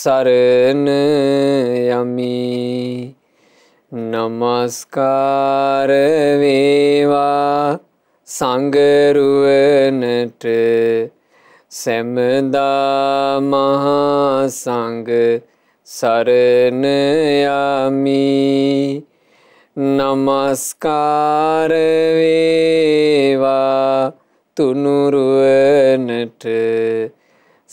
සරණ යමි නමස්කාර වේවා සංගරුවනට සැමදා මහා සංග සරණ යමි නමස්කාර වේවා තුනුරුවනට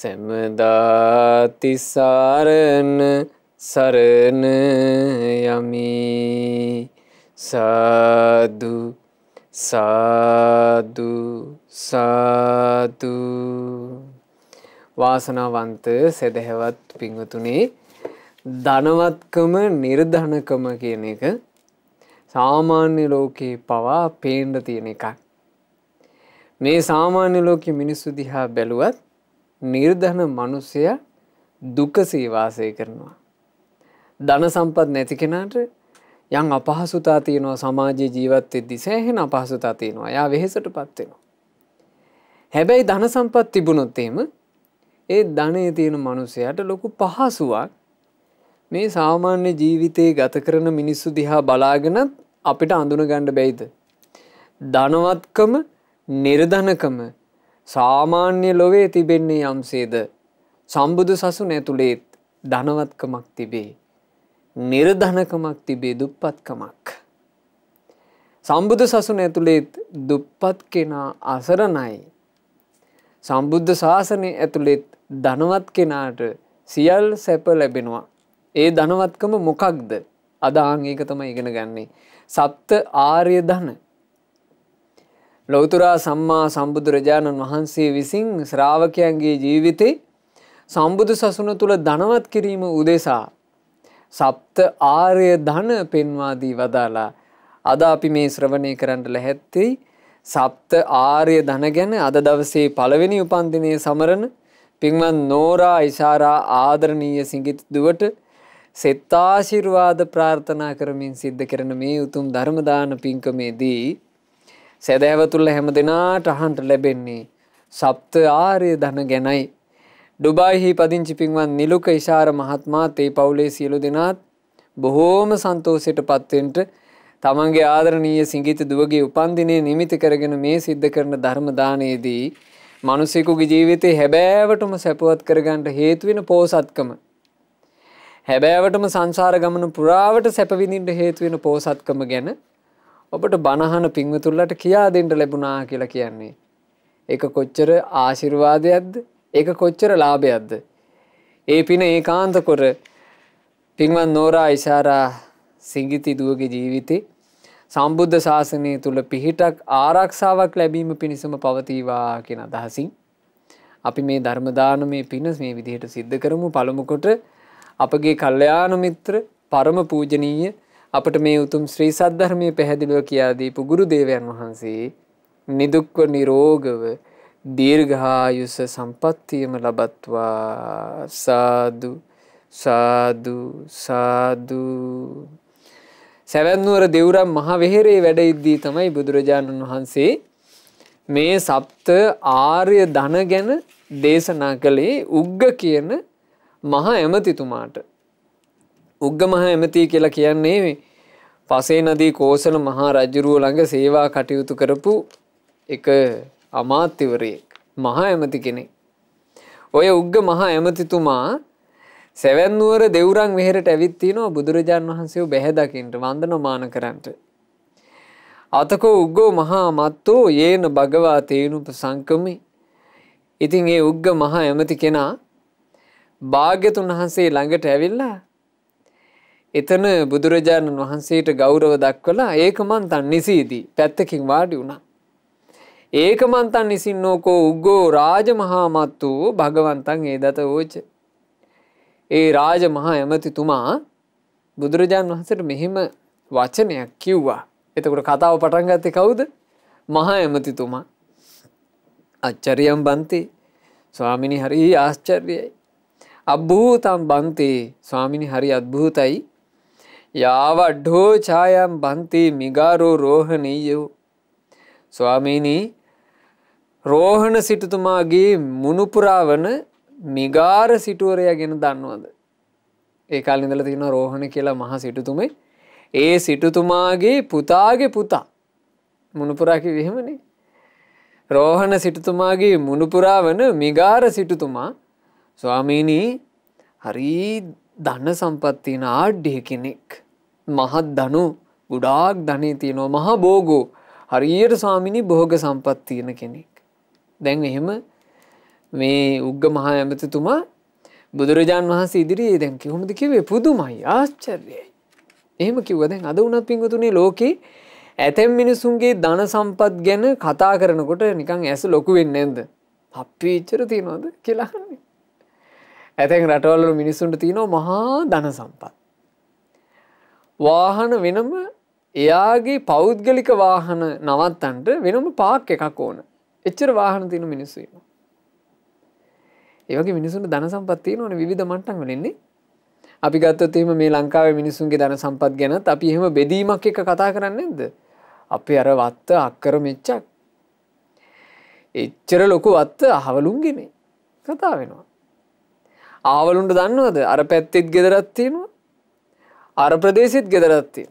සැමදාතිසාරණ සරණ යමි සාදු සාදු සාදු වාසනාවන්ත සැදැහැවත් පිංවතුනේ ධනවත්කම නිර්ධනකම කියන එක සාමාන්‍ය ලෝකයේ පවා පේන්ඩ තියෙන එකක්. මේ සාමාන්‍ය ලෝකෙ මිනිස්සු දිහා බැලුවත් නිර්ධන මනුස්සය දුකසී වාසය කරනවා. ධන සම්පත් නැති කෙනාට යම් අපහසුතා තියෙනවා සමාජයේ ජීවත් වෙද්දී සෑහෙන අපහසුතා තියෙනවා. එයා වෙහෙසට පත් වෙනවා. හැබැයි ධන සම්පත් තිබුණොත් එහෙම ඒ ධනය තියෙන මනුස්සයට ලොකු පහසුවක් මේ සාමාන්‍ය ජීවිතයේ ගත කරන මිනිස්සු දිහා බලාගෙනත් අපිට අඳුනගණ්ඩ බැයිද. ධනවත්කම නිර්ධනකම සාමාන්‍ය ලොවේ තිබෙන්නේ යම්සේද සම්බුදු සසුන ඇතුළේත් ධනවත්කමක් තිබේ. නිර්ධනකමක් තිබේ දුප්පත්කමක්. සම්බුදු සසුන ඇතුළේත් දුප්පත් කෙනා අසරණයි. සම්බුද්ධ ශාසනය ඇතුළෙත් ධනවත් කෙනාට සියල් සැප ලැබෙනවා. ඒ ධනවත්කම මොකක්ද අදාං ඒක තම ඉගෙන ගන්නේ. සප්ත ආර්ය ධන ලොවතුරා සම්මා සම්බුදුරජාණන් වහන්සේ විසින් ශ්‍රාවකයන්ගේ ජීවිතේ සම්බුදු සසුන තුළ ධනවත් කිරීම උදෙසා සප්ත ආර්ය ධන පෙන්වාදී වදාලා අද අපි මේ ශ්‍රවණය කරන්න ලැහැත්තේ සප්ත ආර්ය ධන ගැන අද දවසේ පළවෙනි උපන්දිනයේ සමරන පින්වත් නෝරා ඉෂාරා ආදරණීය සිඟිත් දුවට සෙත් ආශිර්වාද ප්‍රාර්ථනා කරමින් සිද්ධ කරන මේ උතුම් ධර්ම දාන පින්කමේදී සැදෑව තුළ හැම දෙනාට අහන්ට ලැබෙන්නේ සප්ත ආරය ධන ගැනයි. ඩුබායිහි පදිංචි පින්වන් නිලුක ඉශාර මහත්මාත් ඒ පවුලේ සියලු දෙනාත් බොහෝම සන්තෝසයට පත්වෙන්ට තමන්ගේ ආදරණීය සිංගීත දුවගේ උපන්දිනය නිමිති කරගෙන මේ සිද්ධ කරන ධර්මදානයේදී මනුසෙකුගේ ජීවිතේ හැබෑවටම සැපුවත් කරගන්නට හේතුවෙන පෝසත්කම. හැබෑවටම සංසාර ගමන පුරාවට සැපවිඳින්ට හේතුවෙන පෝසත්කම ගැන ඔබට බණහන පින්වතුල්ලට කියා දෙන්ට ලැබුණා කියලා කියන්නේ. එක කොච්චර ආශිර්වාදයක්ද එක කොච්චර ලාභයක්ද. ඒ පින ඒ කාන්තකොර පින්වන් නෝරා ඉශාරා සිංගිති දුවගේ ජීවිතේ සම්බුද්ධ ශාසනය තුළ පිහිටක් ආරක්ෂාවක් ලැබීම පිණිසම පවතිවා කියෙන අදහසින්. අපි මේ ධර්මදාන මේ පිනස් මේ විදිහට සිද්ධ කරමු පළමුකොට අපගේ කල්්‍යයාන මිත්‍ර පරම පූජනීය අපට මේ උතුම් ශ්‍රී සද්ධර්මය පැහැදිලුව කියාදීපු ගුරු දේවයන් වහන්සේ නිදුක්ව නිරෝගව දීර්ඝායුස සම්පත්තියම ලබත්වා සාදු සාදු සාදු සැවැත්නුවර දෙවුරම් මහවෙහෙරේ වැඩඉද්දී තමයි බුදුරජාණන් වහන්සේ මේ සප්ත ආර්ය ධන ගැන දේශනා කළේ උග්ග කියන මහා ඇමතිතුමාට උග්ගමහ ඇමති කියලා කියන්නේ පසේ නදී කෝසල මහා රජ්ජුරුව ළඟ සේවා කටයුතු කරපු එක අමාත්‍යවරයෙක් මහා ඇමති කෙනෙක්. ඔය උග්ග මහා ඇමතිතුමා සැවැන්නුවර දෙවරන් වෙහරට ඇවිත්තිනවා බුදුරජාන් වහන්සේ බැහැදකින්ට වන්දනමාන කරන්ට. අතකෝ උග්ගෝ මහා මත්තෝ ඒන භගවා තේනුප සංකමි ඉතින් ඒ උග්ග මහා ඇමති කෙනා භාග්‍යතුන් වහන්සේ ළඟට ඇවිල්ලා එතන බුදුරජාණන් වහන්සේට ගෞරව දක්වලා ඒක මන් තන් නිසීදී පැත්තකින් වාඩි වුණා. ඒක මන් තන් නිසින්නෝකෝ උග්ගෝ රාජමහාමත් වූ භගවන්තන් ඒ දත ඕච. ඒ රාජමහා ඇමතිතුමා බුදුරජාණන් වහන්සට මෙහෙම වචනයක් කිව්වා. එතකොට කතාව පටන් ගත්තේ කවුද? මහා ඇමතිතුමා. අච්චරියම් බන්තේ ස්වාමිනි හරි ආශ්චර්යයි. අභූතම් බන්තේ ස්වාමිනි හරි අද්භූතයි ಯಾವ ಅಡ್ಡೋ ಛಾಯಾಂ ಬಂತಿ ಮಿಗಾರೋ ರೋಹಣೀಯವು ස්වාමීනී රෝහණ සිටුතුමාගේ මුණුපුරාවන මිගාර සිටුවරය ගෙන දන්නවද. ඒ කලින්දල තියෙන රෝහණ කියලා මහ සිටුතුමේ ඒ සිටුතුමාගේ පුතාගේ පුතා මුණපුරාකි විහෙමනේ. රෝහණ සිටුතුමාගේ මුණපුරා වන මිගාර සිටුතුමා ස්වාමීනී හරී දන්න සම්පත්තින ආඩ්ඩිය කෙනෙක්. මහත් ධනු ගුඩාක් ධනී තියනවා මහා බෝගෝ හරියට ස්වාමිනි බොහෝග සම්පත් තියෙන කෙනෙක්. දැන් එහෙම මේ උග්ග මහා ඇමතිතුමා බුදුරජාන් වහන්සේ ඉදිරියේ දැන් කිවොමද කිවේ පුදුමයි ආශ්චර්යයි. එහෙම කිව්ව දැන් අද වුණත් පින්වතුනේ ලෝකේ ඇතැම් මිනිසුන්ගේ ධන සම්පත් ගැන කතා කරනකොට නිකං ඇස ලොකු වෙන්න ඇද. අප්පීච්චර තියනවාද කියලාන්නේ. ඇතැන් රටවල්ල මිනිසුන්ට තියනෝ මහා ධන සම්පත්. වාහන වෙනම එයාගේ පෞද්ගලික වාහන නවත්තන්ට වෙනම පාක් එකක් ඕන එච්චර වාහන තියන මිනිස්සුීම. ඒවගේ මිනිසුන් දන සම්පත්තිය ඕන විධ මටන් වලෙන්නේ අපි ගත්තොත්ම මේ ලංකාව මිනිසුන්ගේ දන සම්පත් ගැන අපි එහෙම බෙදීමක් එක කතා කරන්න ද අපි අර වත්ත අක්කර මෙච්චක් එච්චර ලොකු වත්ත අහවලුන්ගෙනේ කතා වෙනවා. ආවලුන්ට දන්නවද අර පැත්තෙත් ගෙදරත් තියෙනවා අර ප්‍රදේශෙත් ගෙදරත්තියෙන.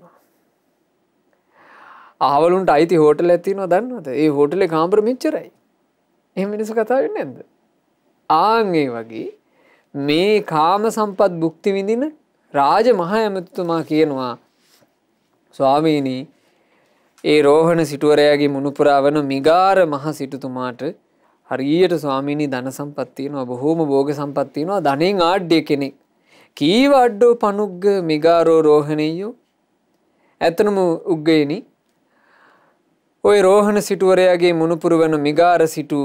ආවලුන්ට අයිති හෝටල ඇතිනවා දන්නවද ඒ හෝටලේ කාම්පර මිච්චරයි එහ මිනිසු කතාවෙන්න ඇද ආංගේ වගේ මේ කාම සම්පත් බුක්ති විඳින රාජ මහා ඇමතුතුමා කියනවා ස්වාමීනී ඒ රෝහණ සිටුවරයාගේ මුණුපුරා වන මිගාර මහ සිටුතුමාට හරියට ස්වාමීනී ධන සම්පත්තියනවා බොහෝම බෝග සම්පත්තියනවා ධනෙන් ආඩ්ඩිය කෙනෙක් කීව අඩ්ඩෝ පනුග්ග මිගාරෝ රෝහණයෝ ඇතනම උග්ගයනි ඔය රෝහණ සිටුවරයාගේ මුණපුරු වන මිගාර සිටු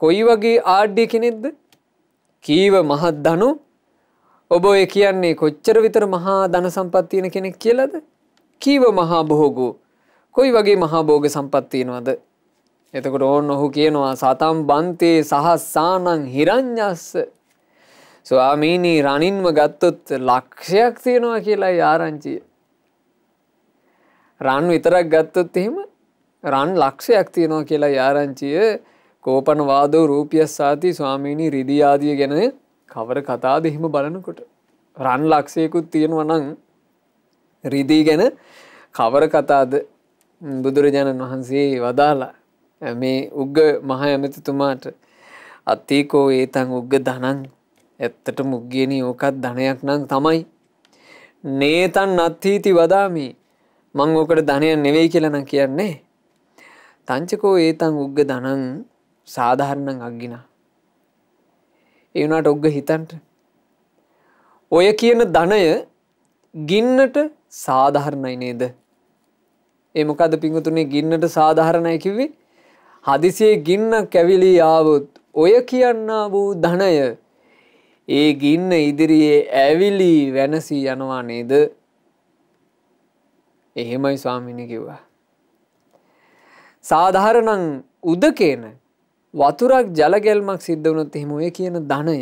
කොයි වගේ ආඩ්ඩිය කෙනෙක්ද කීව මහත් ධනු ඔබ ඔය කියන්නේ කොච්චර විතර මහා ධන සම්පත්තියන කෙනෙක් කියලද කීව මහා බොහෝගෝ කොයි වගේ මහා බෝග සම්පත්තියනවද එතකොට ඕන්න ඔහු කියනවා සතම් බන්තයේ සහස්සානං හිරං්ඥස්ස ස්වාමීනී රණින්ම ගත්තොත් ලක්ෂයක් තියෙනවා කියලා ආරංචිය. රන් විතරක් ගත්තොත් එහෙම රන් ලක්ෂයක් තියෙනවා කියලා ආරංචිය කෝපන වාදෝ රූපිය සාති ස්වාමීනී රිදී ආදිය ගැන කවර කතාද එහෙම බලනකොට රන් ලක්ෂයකුත් තියෙනවා නම් රිදී ගැන කවර කතාද බුදුරජාණන් වහන්සේ වදාලා මේ උග්ග මහ ඇමතිතුමාට අත්තිකෝ ඒතන් උග්ග ධනං ඇත්තට මුක්ගෙන ඕකත් ධනයක් නම් තමයි. නේතන් අත්හීති වදාමි මං ඕකට ධනයක් නෙවෙයි කියලන කියන්නේ. තංචකෝ ඒතන් උග්ග දනන් සාධහරණං අක්ගෙන. ඒවුණට ඔග්ග හිතන්ට. ඔය කියන ධනය ගින්නට සාධහරණයි නේද. එමකද පිංගතුනේ ගින්නට සාධහරණය කිව්වේ හදිසියේ ගින්න කැවිලී ආවොත් ඔය කියන්න වූ ධනය ඒ ගින්න ඉදිරියේ ඇවිලි වෙනසී යනවා නේද? එහෙමයි ස්වාමීනි කිව්වා. සාධාරණං උදකේන වතුරක් ජල ගැල්මක් සිද්ධ වුණොත් එහෙම ඔය කියන ධනය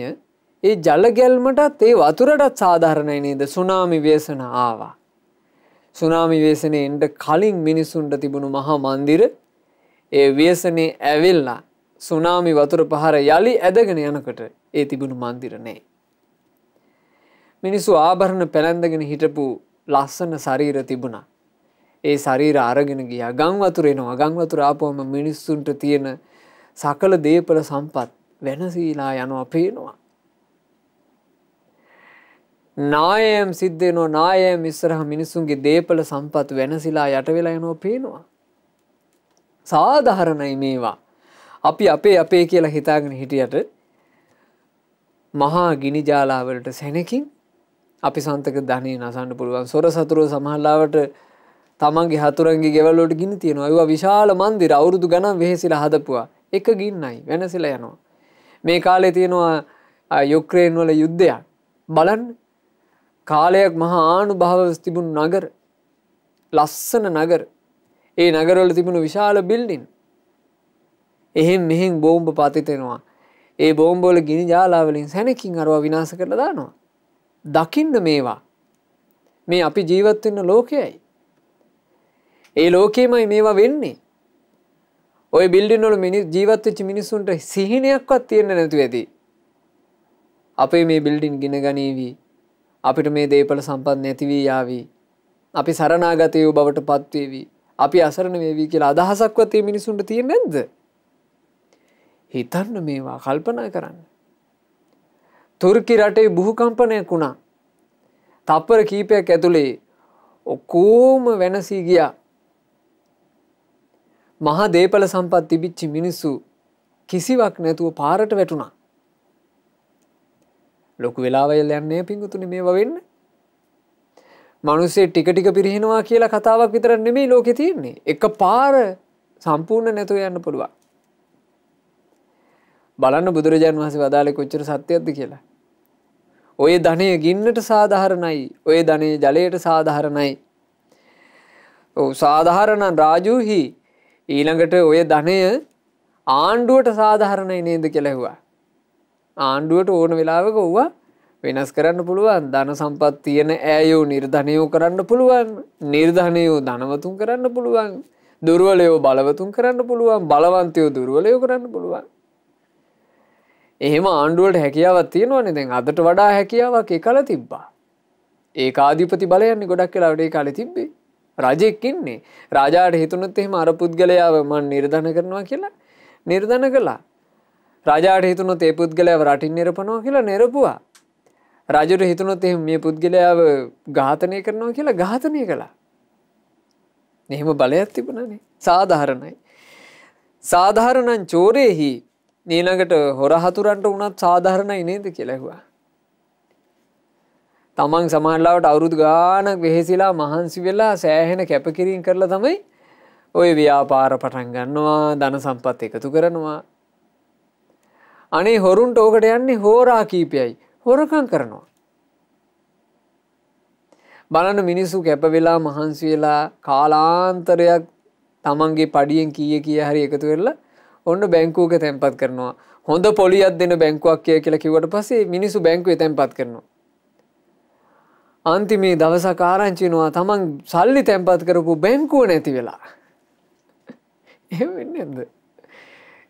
ඒ ජල ගැල්මටත් ඒ වතුරටත් සාධාරණයි නේද? සුනාමි ව්‍යසන ආවා. සුනාමි ව්‍යසනේ එන්න කලින් මිනිසුන්ට තිබුණු මහා මන්දිර ඒ ව්‍යසනේ ඇවිල්ලා සුනාමි වතුර පහර යළි ඇදගෙන යනකට ඒ තිබුණු මන්දිර නෑ. මිනිස්සු ආභරණ පැළැන්දගෙන හිටපු ලස්සන සරීර තිබුණා. ඒ සරීර අරගෙන ගිය ගංවතුරෙන අගංවතුර ආපුවම මිනිස්සුන්ට තියෙන සකල දේපල සම්පත් වෙනසීලා යනවා පේනවා. නායම් සිද්ධයනෝ නායම් ඉස්සරහ මිනිසුන්ගේ දේපල සම්පත් වෙනසිලා යට වෙලා යනෝ පේනවා. සාධහරණයි මේවා අපි අපේ අපේ කියලා හිතාගෙන හිටියට මහා ගිනි ජාලාවලට සැනකින් අපි සන්තක ධනය නසන්න පුළුවන් සොර සතුරුව සමහල්ලාවට තමන්ගේ හතුරන්ගේ ගෙවල්ලෝට ගිනි තියෙනවා ඒවා විශාල මන්දිර අවුරුදු ගණන් වෙහෙසිලා හදපුවා එක ගින්නයි වෙනසිල යනවා මේ කාලේ තියෙනවා යුක්‍රේන් වල යුද්ධයක් බලන්න කාලයක් මහා ආනු භාව තිබුණු නගර ලස්සන නගර ඒ නගරවල තිබුණු විශාල බිල්ඩින් එහෙන් මෙහෙන් බෝම්බ පතිතෙනවා. ඒ බෝම්බෝල ගිනි ජාලාවලින් සැනකින් අරවා විනාස කරලා දානවා. දකිින්ද මේවා. මේ අපි ජීවත්වන්න ලෝකයයි. ඒ ලෝකේමයි මේවා වෙන්නේ. ඔය බිල්ඩිනොල මිනි ජීවත්වෙච්චි මිනිසුන්ට සිහිනයක්වත් තියෙන නැතු ඇති. අපේ මේ බිල්ඩින් ගෙන ගනීවී අපිට මේ දේපල සම්පත් නැතිවී යාවී. අපි සරනාගතයෝ බවට පත්වේවී. අපි අසරණ වේවී කියලා අදහසක්වත් ඒ මිනිසුන්ට තියෙන නැද්ද. හිතන්න මේවා කල්පනා කරන්න. තුර්කි රටේ බුහුකම්පනයක් වුණා. තප්පර කීපයක් ඇතුළේ ඔක්කෝම වෙනසී ගියා. මහා දේපල සම්පත් තිබිච්චි මිනිස්සු කිසිවක් නැතුව පාරට වැටුණා. ලොකු වෙලාවල් යන්නේ පිංගුතුනි මේවා වෙන්න. මනුස්සේ ටික ටික පිරිහිනවා කියලා කතාවක් විතර නෙමෙයි ලෝකේ තියෙන්නේ. එක පාර සම්පූර්ණ නැතුව යන්න පුළුවන්. බලන්න බුදුරජාන් වහසේ වදාලෙ කොච්චර සත්‍යයක්ද කියලා. ඔය ධනය ගින්නට සාධාරණයි ඔය ධනය ජලයට සාධාරණයි. සාධාරණන් රාජූහි ඊළඟට ඔය ධනය ආණ්ඩුවට සාධාරණයි නේද කෙලෙහවා. ආණ්ඩුවට ඕන වෙලාවක වවා වෙනස් කරන්න පුළුවන් ධන සම්පත් තියෙන ඇයෝ නිර්ධනයෝ කරන්න පුළුවන් නිර්ධනයෝ ධනවතුන් කරන්න පුළුවන් දුර්වලයෝ බලවතුන් කරන්න පුළුවන් බලවන්තයෝ දුර්වලයෝ කරන්න පුළුවන් එහෙම ආණ්ඩුවට හැකියාවත් තියෙනවනේ දැන් අදට වඩා හැකියාවක් එකල තිබ්බා. ඒ ආධිපති බලයන්නේ ගොඩක් කලාවට ඒ කාලේ තිබ්බේ. රජෙක් ඉන්නේ. රාජාට හිතුනොත් එහෙම අර පුද්ගලයාව මම නිර්ධන කරනවා කියලා නිර්ධන කළා. රාජාට හිතුනොත් ඒ පුද්ගලයාව රටින් නිරපනවා කියලා නිරපුවා. රජුට හිතුනොත් එහෙම මේ පුද්ගලයාව ඝාතනය කරනවා කියලා ඝාතනය කළා. එහෙම බලයක් තිබුණනේ. සාධාරණයි. සාධාරණං චෝරේහි නීළඟට හොර හතුරන්ට වුණත් සාධාරණයි නේද කෙලෙහවා. තමන් සමහල්ලාවට අවුරුදු ගානක් වෙහෙසිලා මහන්සි වෙලා සෑහෙන කැපකිරින් කරලා තමයි ඔය ව්‍යාපාර පටන් ගන්නවා දන සම්පත් එකතු කරනවා. අනේ හොරුන්ට ඕකට යන්නේ හෝරා කීපයයි හොරකං කරනවා. බලන්න මිනිස්සු කැපවෙලා මහන්සි වෙලා කාලාන්තරයක් තමන්ගේ පඩියෙන් කීය කිය හරි එකතු වෙල්ලා ඔන්න බැංකුවක තැන්පත් කරනවා හොඳ පොලියත් දෙන බැංකුවක් කිය කියලා කිවට පසේ මිනිසු බැංකුවේ තැන්පත් කරනවා. අන්තිමේ දවස කාරංචිනවා තමන් සල්ලි තැන්පත් කරපු බැංකුව නැති වෙලා. එවෙන්න ඇද.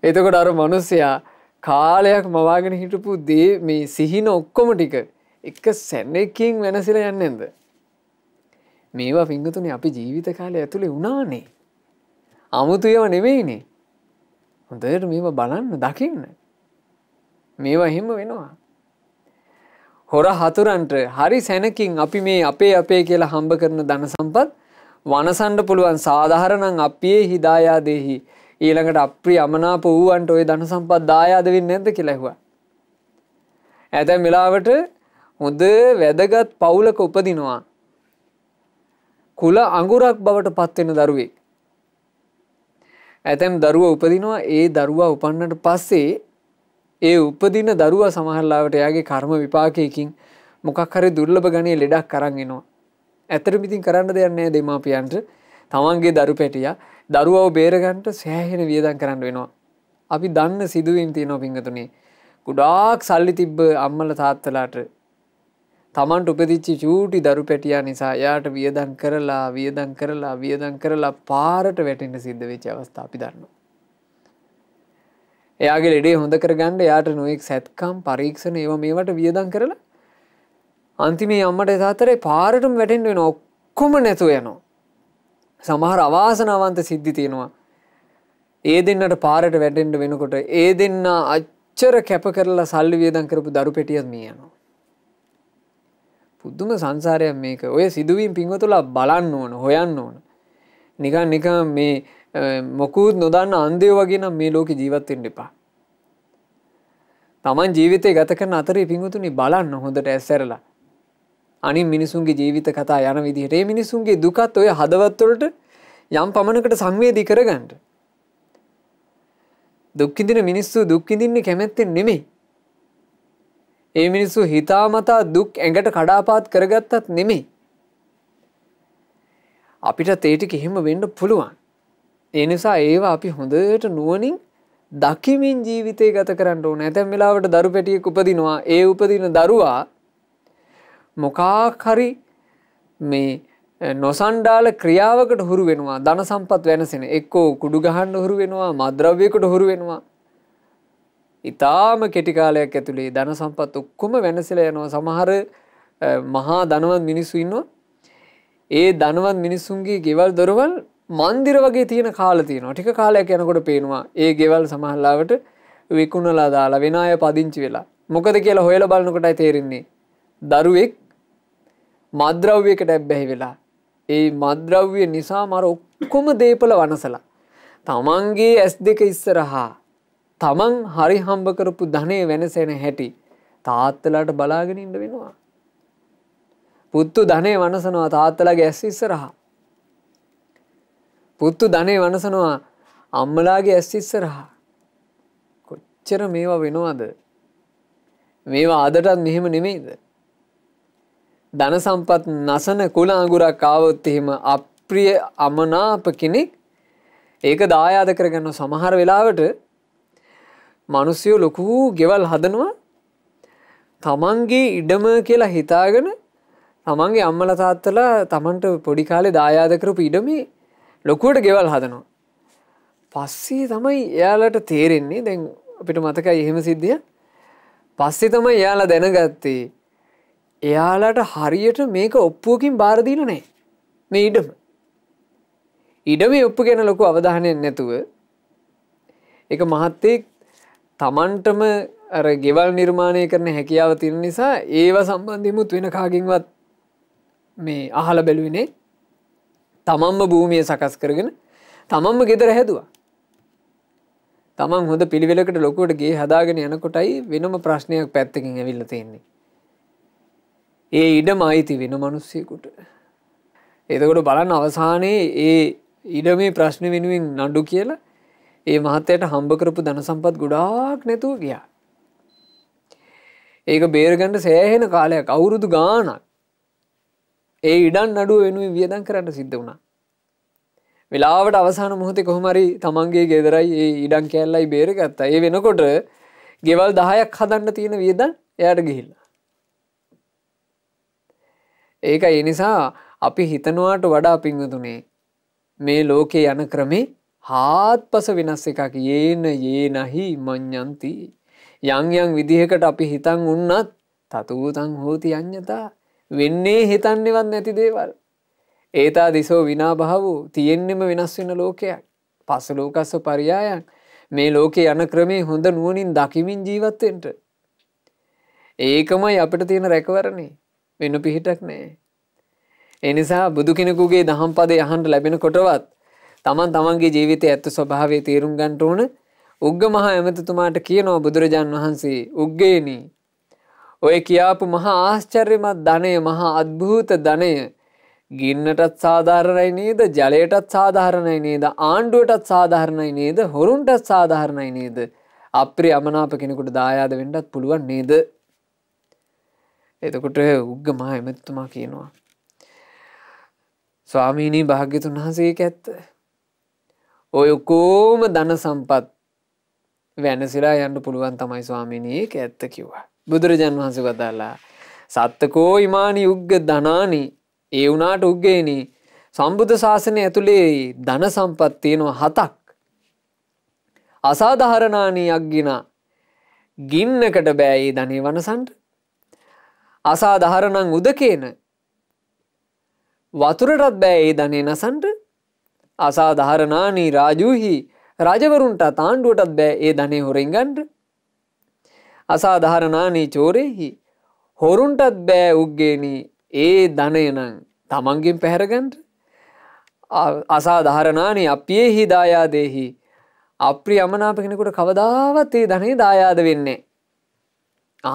එතකොට අර මනුස්සයා කාලයක් මවාගෙන හිටපු දේ මේ සිහින ඔක්කොම ටික එක සැන්නකින් වෙනසිල යන්න ඇද. මේවා පිංගතුන අපි ජීවිත කාලය ඇතුළේ උනානේ. අමුතුයව නෙවෙයිනේ හොඳයට මේව බලන්න දකින්න. මේවා එහෙම වෙනවා. හොර හතුරන්ට හරි සැනකින් අපි මේ අපේ අපේ කියලා හම්බ කරන ධන සම්පත් වනසන්ඩ පුළුවන් සාධහරණං අපේ හිදායාදෙහි ඊළඟට අප්‍රි අමනාප වූුවන්ට ඔය ධන සම්පත් දායාද වෙන්න ඇද කියලැහවා. ඇතැ මිලාවට හොද වැදගත් පවුලක උපදිනවා. කුල අඟුරක් බවට පත්වෙන දරුවෙක්. ඇතැම් දරුවා උපදිනවා ඒ දරුවා උපන්නට පස්සේ ඒ උපදින දරුවා සමහරලාවට එයාගේ කර්ම විපාකයකින් මොකක් හරි දුර්ලභ ගණයේ ලෙඩක් කරන් එනවා. ඇත්තටම ඉතින් කරන්න දෙයක් නැහැ දෙමාපියන්ට. තමන්ගේ දරු පැටියා දරුවව බේරගන්නට සෑහෙන වියදම් කරන්න වෙනවා. අපි දන්න සිදුවීම් තියෙනවා පින්වතුනි. ගොඩාක් සල්ලි තිබ්බ අම්මලා තාත්තලාට තමන්ට උපදිච්චි චූටි දරු පැටියා නිසා යාට වියදන් කරලා වියදන් කරලා වියදන් කරලා පාරට වැටෙන්ට සිද්ධ වෙච්ච අවස්ථා අපි දන්න. එයාගේ ලෙඩේ හොඳ කරගන්න යාට නොයෙක් සැත්කම් පරීක්ෂණ ඒව මේවට වියදන් කරලා අන්තිමේ අම්මට එතාතරේ පාරටම වැටෙන්ට වෙන ඔක්කොම නැතුව යනවා. සමහර අවාසනාවන්ත සිද්ධි තියෙනවා. ඒ දෙන්නට පාරට වැටෙන්ට වෙනකොට ඒ දෙන්න අච්චර කැප කරලා සල්ලි වියදන් කරපු දරු පෙටියත් මියනවා. පුද්දුම සංසාරය මේක ඔය සිදුවීම් පින්වතුලා බලන්න ඕන හොයන්න ඕන නිකන් නික මේ මොකුත් නොදන්න අන්දය වගේ නම් මේ ලෝක ජීවත්තෙන් එපා තමන් ජීවිතය ගත කරන අතරේ පින්වතුනි බලන්න හොඳට ඇස්සැරලා අනි මිනිසුන්ගේ ජීවිත කතා යන විදිහට ඒ මිනිසුන්ගේ දුකත් ඔය හදවත්වලට යම් පමණකට සංවේදී කරගන්නට දුක්කිදින මිනිස්සු දුක්කිදින්නේ කැමැත්තෙන් නෙමෙයි ඒ මිනිස්සු හිතාමතා දුක් ඇඟට කඩාපාත් කරගත්තත් නෙමෙයි. අපිට තේටි කිහිම වෙන්න පුළුවන්. ඒ නිසා ඒවා අපි හොඳට නුවනින් දකිමින් ජීවිතය ගත කරන්න ඕන ඇතැම් වෙලාවට දරු පැටියෙක් උපදිනවා ඒ උපදින දරුවා මොකාහරි මේ නොසන්ඩාල ක්‍රියාවකට හුරු වෙනවා ධන සම්පත් වෙනසෙන එක්කෝ කුඩු ගහන්න හුරු වෙනවා මද්‍රව්‍යකට හුරු වෙනවා ඉතාම කෙටිකාලයක් ඇතුළේ ධන සම්පත් ඔක්කොම වෙනසල යනවා සමහර මහා දනවත් මිනිස්සු ඉන්නවා. ඒ දනවත් මිනිස්සුන්ගේ ගෙවල් දොරවල් මන්දිර වගේ තියෙන කාල තියෙනවා ටික කාලයක් යනකොට පේනවා ඒ ගෙවල් සමහල්ලාවට විකුණලා දාලා වෙන අය පදිංචි වෙලා මොකද කියලා හොයල බලනකොටයි තේරෙන්නේ. දරුවෙක් මද්‍රව්යකට ඇබ්බැහි වෙලා. ඒ මද්‍රව්‍ය නිසා මර ඔක්කොම දේපල වනසලා. තමන්ගේ ඇස් දෙක ඉස්සරහා තමන් හරි හම්බ කරපු ධනය වෙනසෙන හැටි තාත්තලාට බලාගෙන ඉන්න වෙනවා. පුත්තු ධනේ වනසනවා තාත්තලාගේ ඇස් ඉස්සරහා. පුත්තු ධනේ වනසනවා අම්මලාගේ ඇස් ඉස්සරහා. කොච්චර මේවා වෙනවද? මේවා අදටත් මෙහෙම නෙමෙයිද? ධන සම්පත් නසන කුල අඟුරක් ආවොත් එහෙම අප්‍රිය අමනාප කෙනෙක් ඒක දායාද කරගන්න සමහර වෙලාවට මනුස්සයෝ ලොකු ගෙවල් හදනවා තමන්ගේ ඉඩම කියලා හිතාගෙන තමන්ගේ අම්මල තාත්තලා තමන්ට පොඩි කාලේ දායාද කරපු ඉඩමේ ලොකුවට ගෙවල් හදනවා. පස්සේ තමයි එයාලට තේරෙන්නේ දැන් අපිට මතකයි එහෙම සිද්ධිය පස්සේ තමයි එයාලා දැනගත්තේ එයාලට හරියට මේක ඔප්පුුවකින් බාරදීල නෑ මේ ඉඩම. ඉඩම ඔප්පු ගැන ලොකු අවධානයෙන් නැතුව එක මහත්තෙක් තමන්ටම අර ගෙවල් නිර්මාණය කරන හැකියාව තිර නිසා ඒව සම්බන්ධිමුත් වෙන කාගින්වත් මේ අහල බැලුවනේ තමන්ම භූමිය සකස් කරගෙන තමන්ම ගෙදර හැදවා තමන් හොඳ පිළිවෙලකට ලොකුවට ගේ හදාගෙන යනකොටයි වෙනම ප්‍රශ්නයක් පැත්තකින් ඇවිල්ල තියෙන්නේ ඒ ඉඩම අයිති වෙන මනුස්සයකුට එතකොට බලන්න අවසානයේ ඒ ඉඩ මේ ප්‍රශ්න වෙනුවෙන් නඩු කියලා ඒ මහත්තයට හම්බ කරපු දනසම්පත් ගොඩාක් නැතුව ගියා. ඒක බේරගණඩ සෑහෙන කාලයක් අවුරුදු ගානක් ඒ ඉඩන් නඩුව වෙනුවෙන් වියදන් කරන්න සිද්ධ වුණා. වෙලාවට අවසාන මුහොතේ කොහොමරි තමන්ගේ ගෙදරයි ඒ ඉඩන් කෑල්ලයි බේරගත්තා ඒ වෙනකොට ගෙවල් දහයක් හදන්න තියෙන වියදන් එයට ගිහිල්ලා. ඒක එනිසා අපි හිතනවාට වඩා පිංහතුනේ මේ ලෝකයේ යන ක්‍රමේ හාත්පස වෙනස් එකක් ඒන ඒනහි මං්ඥන්ති යංයන් විදිහකට අපි හිතන් උන්නත් තතුූතන් හෝති අඥතා වෙන්නේ හිතන්නෙවත් නැති දේවල් ඒතා දිසෝ විනා බහ වූ තියෙන්නෙම වෙනස් වෙන ලෝකයක් පස ලෝකස්ස පරියායන් මේ ලෝකේ යන ක්‍රමේ හොඳ නුවනින් දකිමින් ජීවත්තෙන්ට ඒකමයි අපට තියෙන රැකවරණේ වෙන පිහිටක් නෑ එනිසා බුදු කෙනෙකුගේ දහම් පදේ අහන්ට ලැබෙන කොටවත් තමන් තමන්ගේ ජීවිතය ඇත්ත ස්වභාවේ තේරුම් ගන්ට ඕන උග්ග මහා ඇමතතුමාට කියනවා බුදුරජාන් වහන්සේ උග්ගේනී. ඔය කියාපු මහා ආශ්චර්යමත් ධනය මහා අත්භූත ධනය ගින්නටත් සාධාරණයි නේද ජලයටත් සාධාරණයි නේද ආණ්ඩුවටත් සාධාරණයි නේද හොරුන්ටත් සාධාරණයි නේද අප්‍රි අමනාප කෙනෙකුට දායාද වෙන්ඩත් පුළුවන් නේද එතකොට උග්ග මහා එමැතුමා කියනවා ස්වාමීනී භාග්‍යතුන් වහසේක ඇත්ත ඔය කෝම දන සම්පත් වැනසිලා යන්න පුළුවන් තමයි ස්වාමිනීක ඇත්ත කිව්වා. බුදුරජන් වහන්ස වදාලා සත්තකෝ ඉමානි උග්ග ධනානි ඒ වුනාට උග්ගේනි සම්බුධ ශාසනය ඇතුළේ ධන සම්පත්තියෙනවා හතක්. අසාධහරණානී අක්ගින ගින්නකට බෑයි ධනේ වනසන්ට අසාධහරණං උදකේන වතුරටත් බෑ ඒ ධනේ නසන්ට අසාධාරණානී රාජූහි රජවරුන්ට තාණ්ඩුවටත් බෑ ඒ ධනේ හොරෙන්ගන්ඩ. අසාධාරණානී චෝරෙහි හොරුන්ටත් බෑ උක්්ගේනී ඒ ධනයනං තමන්ගෙන් පැහැරගන්ට අසාධාරණානී අපියේ හිදායාදෙහි අප්‍රි අමනාප කෙනෙකුට කවදාවත් ඒ ධනේ දායාද වෙන්නේ.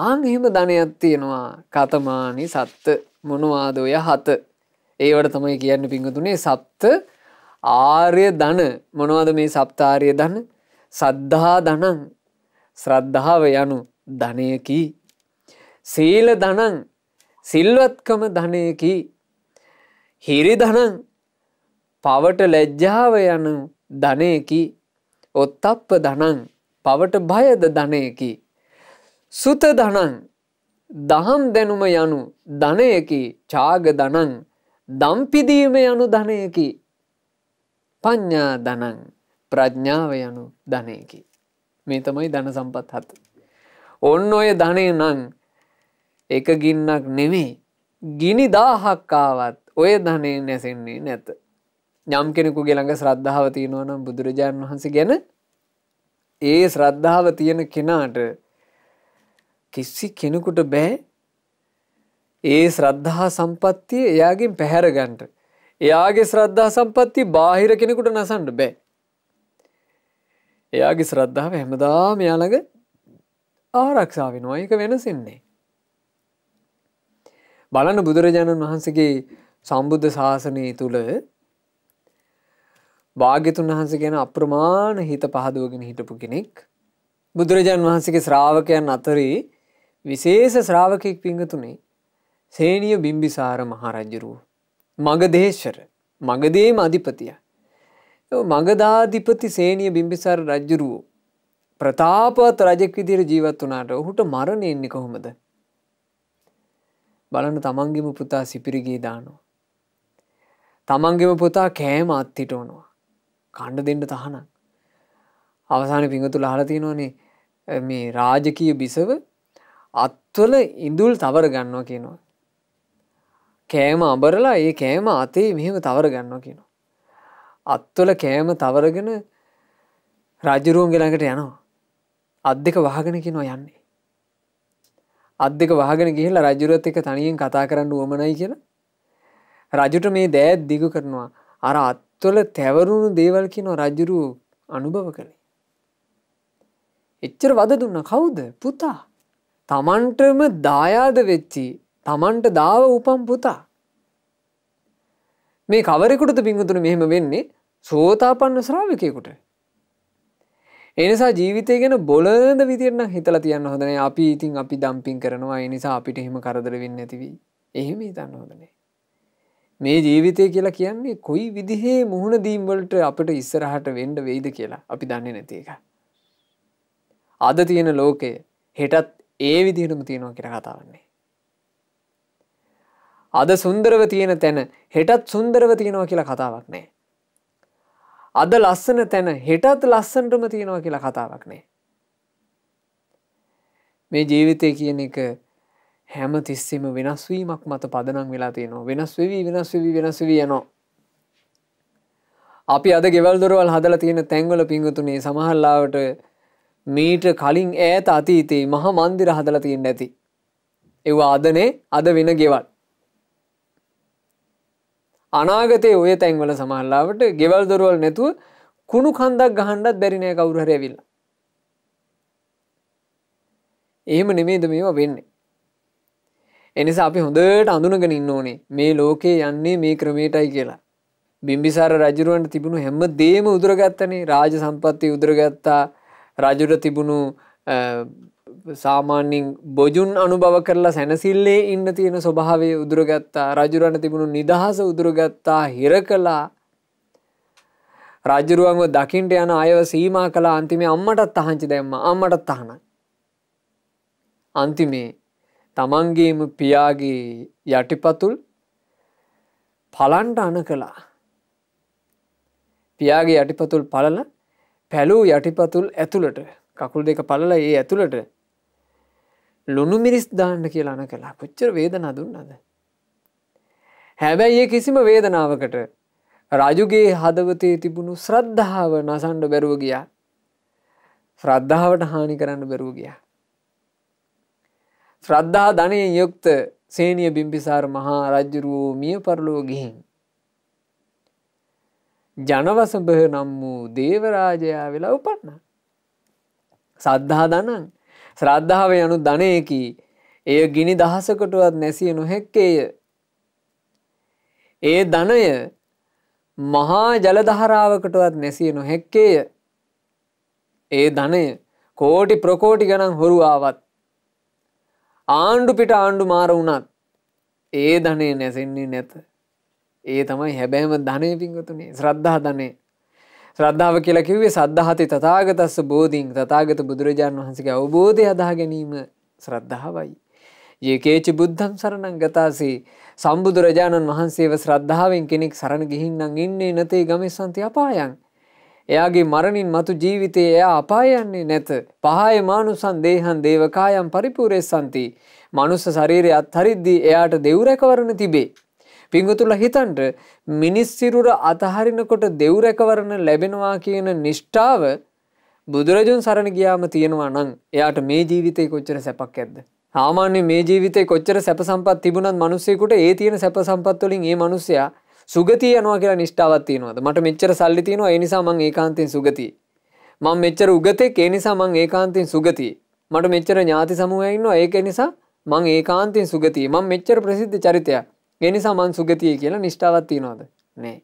ආං එහෙම ධනයක් තියෙනවා කතමානි සත්ත මොනවාදෝය හත ඒවට තමයි කියන්න පිංහතුනේ සත්ත ආර්ය ධන මොනවද මේ සප්තාර්ය ධන සද්ධහා දනං ශ්‍රද්ධාව යනු ධනයකි. සීල දනං සිල්වත්කම ධනයකි. හිරි දනං පවට ලැජ්ජාව යනු ධනයකි ඔත්තප්ප දනං පවට භයද ධනයකි. සුත දනං දහම් දැනුම යනු ධනයකි චාග දනං දම්පිදීම යනු ධනයකි පඤ්ඥා දනං ප්‍රඥාව යනු ධනයකි. මේ තමයි ධන සම්පත් හත. ඔන්න ඔය ධනය නං එක ගින්නක් නෙමේ ගිනි දාහක්කාවත් ඔය ධනය නැසෙන්නේ නැත. යම් කෙනෙකුගේ ළඟ ශ්‍රද්ධාව තියෙනවා නම් බුදුරජාණන් වහන්සේ ගැන ඒ ශ්‍රද්ධාව තියෙන කෙනාට කිසි කෙනෙකුට බෑ ඒ ශ්‍රද්ධහා සම්පත්තිය එයාගෙන් පැහැරගන්ට එයාගේ ශ්‍රද්ධා සම්පත්ති බාහිර කෙනෙකුට නසන්න බෑ. එයාගේ ශ්‍රද්ධාව හැමදා මෙයාළඟ ආරක්ෂාව වෙනවා ඒක වෙනසෙන්නේ. බලන බුදුරජාණන් වහන්සේගේ සම්බුද්ධ ශාසනය තුළ භාග්‍යතුන් වහන්සේ ගැන අප්‍රමාණ හිත පහදුවගෙන හිටපු කෙනෙක් බුදුරජාන් වහන්සේගේ ශ්‍රාවකයන් අතරේ විශේෂ ශ්‍රාවකෙක් පිංගතුනේ සේනිය බිම්බිසාර මහරජුරුව මගදේශර මගදේම අධිපතිය. මගදාධිපති සේනිය බිම්බිසාර රජ්ජුරුවෝ. ප්‍රතාපත් රජෙක් විදිර ජීවත් වනාට ඔහුට මරණ එන්නේ කොහොමද. බලන තමන්ගෙම පුතා සිපිරිගේ දානවා. තමන්ගෙම පුතා කෑම අත්තිට ඕනවා. කණ්ඩ දෙන්න තහනක්. අවසාන පිඟතුල හලතිනෝනේ මේ රාජකීය බිසව අත්වල ඉඳුල් තවර ගන්නවා කියනවා. කෑම අබරලා ඒ කෑම අතේ මෙහෙම තවර ගන්න කියන. අත්වල කෑම තවරගෙන රජරුවම් ගෙළඟට යනවා. අත් දෙක වහගෙන කිනෝ යන්නේ. අත් දෙක වහගෙන ගිහිලා රජුරත් එක තනියෙන් කතා කරන්න උවමනයි කියලා. රජුට මේ දෑත් දිගු කරනවා. අර අත්වල තැවරුණු දේවල් කියනෝ රජුරු අනුභව කළේ. එච්චර වද දුන්න කවුද පුතා තමන්ටම දායාද වෙච්චි තමන්ට දාව උපම් පුතා. මේ කවරෙකුටද පිංහතුන මෙහෙම වෙන්නේ සෝතාපන්න ශ්‍රාවකයකුට. එනිසා ජීවිතය ගැන බොලද විදිරන හිතල තියන්න හොදන අපි ඉතින් අපි දම්පින් කරනවා එනිසා අපිට එහෙම කරදර වෙන්න ඇතිවී එහෙම හිතන්න හොදනේ. මේ ජීවිතය කියලා කියන්නේ කොයි විදිහේ මුහුණ දීම්වලට අපට ඉස්සරහට වෙන්ඩ වෙයිද කියලා අපි දන්නේ නැති එක. අද තියෙන ලෝකය හෙටත් ඒ විදිහටම තියෙනවා කියලා කතාවන්නේ. අද සුන්දරව තියෙන තැන හෙටත් සුන්දරව තියෙනවා කියලා කතාවක් නෑ. අද ලස්සන තැන හෙටත් ලස්සන්ටම තියෙනවා කියලා කතාවක් නෑ. මේ ජීවිතය කියන එක හැම තිස්සෙම වෙනස්වීමක් මත පදනම් වෙලා තියෙනවා වෙනස් වෙවී වෙනස් වී වෙනස් වී යනවා. අපි අද ගෙවල් දොරවල් හදල තියෙන තැන්වල පිංගතුනේ සමහල්ලාවට මීට කලින් ඈත අතීතේ මහ මන්දිර හදල තියෙන් නැති. ඒවා අදනේ අද වෙන ගෙවල්. අනාගතය ඔය තැන්වල සමහල්ලාවට ගෙවල් දොරුවල් නැතුව කුණු කන්දක් ගහන්නත් බැරිනය කවුරු හැරැවිල්ල. එහෙම නෙමේද මේවා වෙන්නේ. එනිසා අපි හොඳට අඳුනගෙන ඉන්න ඕනේ මේ ලෝකයේ යන්නේ මේ ක්‍රමේටයි කියලා. බිම්බිසාර රජරුවන්ට තිබුණු හැම දේම උදුරගත්තනේ රාජ සම්පත්තිය උදුරගත්තා රජුට තිබුණු සාමාන්‍යෙන් බොජුන් අනුභව කරලා සැනසිල්ලේ ඉන්න තියෙන ස්වභාවේ උදුරගත්තා රජුරණ තිබුණු නිදහස උදුරගත්තා හිර කලා රජරුවන්ව දකිින්ට යන අයව සීමා කලා අන්තිමේ අම්මටත් අහංචි දැම්ම අම්මටත් තහන. අන්තිමේ තමන්ගේම පියාගේ යටිපතුල් පලන්ට අන කළා. පියාගේ යටිපතුල් පලල පැලූ යටිපතුල් ඇතුළට කකුල් දෙක පලල ඒ ඇතුළට ලුණු මිරිස් දාන්න කියලාන කලා කොච්චර වේදනා දුන්නද. හැබැයි ඒ කිසිම වේදනාවකට රජුගේ හදවතේ තිබුණු ශ්‍රද්ධාව නසන්ඩ බැරුව ගියා ශ්‍රද්ධාවට හානි කරන්න බැරුව ගියා. ශ්‍රද්ධා ධනය යුක්ත සේනිය බිම්පිසාර මහා රජ්ජුරුවෝ මිය පරලෝ ගිහින්. ජනවසභහ නම් වූ දේවරාජයා වෙලා උපන්න. සද්ධා දනන් ශ්‍රද්ධාව යනු ධනයකි. එය ගිනි දහසකටුවත් නැසිය නොහැක්කේය. ඒ ධනය මහා ජලදහරාවකටවත් නැසිය නොහැක්කේය. ඒ ධනය කෝටි ප්‍රකෝටි ගණන් හොරුවාවත්. ආණ්ඩු පිට ආණ්ඩු මාර වුණත් ඒ ධනය නැසෙන්නේ නැත. ඒ තමයි හැබැම ධනය පින්ගතුනේ ශ්‍රද්ධා ධනේ ශ්‍රද්ධාව කියලා කිව්වේ සද්ධහති තථාගතස්ස බෝධින් තථාගත බුදුරජාණන් වහන්සේගේ අවබෝධය අදා ගැනීම ශ්‍රද්ධාවයි. යේකේච බුද්ධං සරණං ගතාසේ සම්බුදුරජාණන් වහන්සේව ශ්‍රද්ධාවෙන් කෙනෙක් සරණ ගිහින් නම් ඉන්නේ නැතේ ගමෙස්සන්ති අපායන්. එයාගේ මරණින් මතු ජීවිතේ එයා අපාය යන්නේ නැත. පහය මානුසං දේහං දේවකායන් පරිපූර්ණේ සම්ති. මනුස්ස ශරීරය අත්හරිද්දී එයාට දෙව් රැකවරණ තිබේ. පිංගතුල හිතන්ට මිනිස්සිරුර අතහරිනකොට දෙව්රැකවරණ ලැබෙනවා කියන නිෂ්ඨාව බුදුරජුන් සරණ ගියාම තියෙනවා නම් එයාට මේ ජීවිතේ කොච්චර සැපක් ඇද්ද. සාමාන්‍ය මේ ජීවිතේ කොච්චර සැප සම්පත් තිබුණත් මිනිස්සෙකුට ඒ තියෙන සැප සම්පත් වලින් ඒ මිනිසයා සුගතිය යනවා කියලා නිෂ්ඨාවක් තියෙනවද? මට මෙච්චර සල්ලි තියෙනවා ඒ නිසා මං ඒකාන්තයෙන් සුගතියි. මං මෙච්චර උගතෙක් ඒ නිසා මං ඒකාන්තයෙන් සුගතියි. මට මෙච්චර ඥාති සමූහයක් ඉන්නවා ඒක නිසා මං ඒකාන්තයෙන් සුගතියි. මං මෙච්චර ප්‍රසිද්ධ චරිතයක්. ගෙනි සමන් සුගතිය කියලා නිෂ්ඨාවත්තිී නොද නෑ.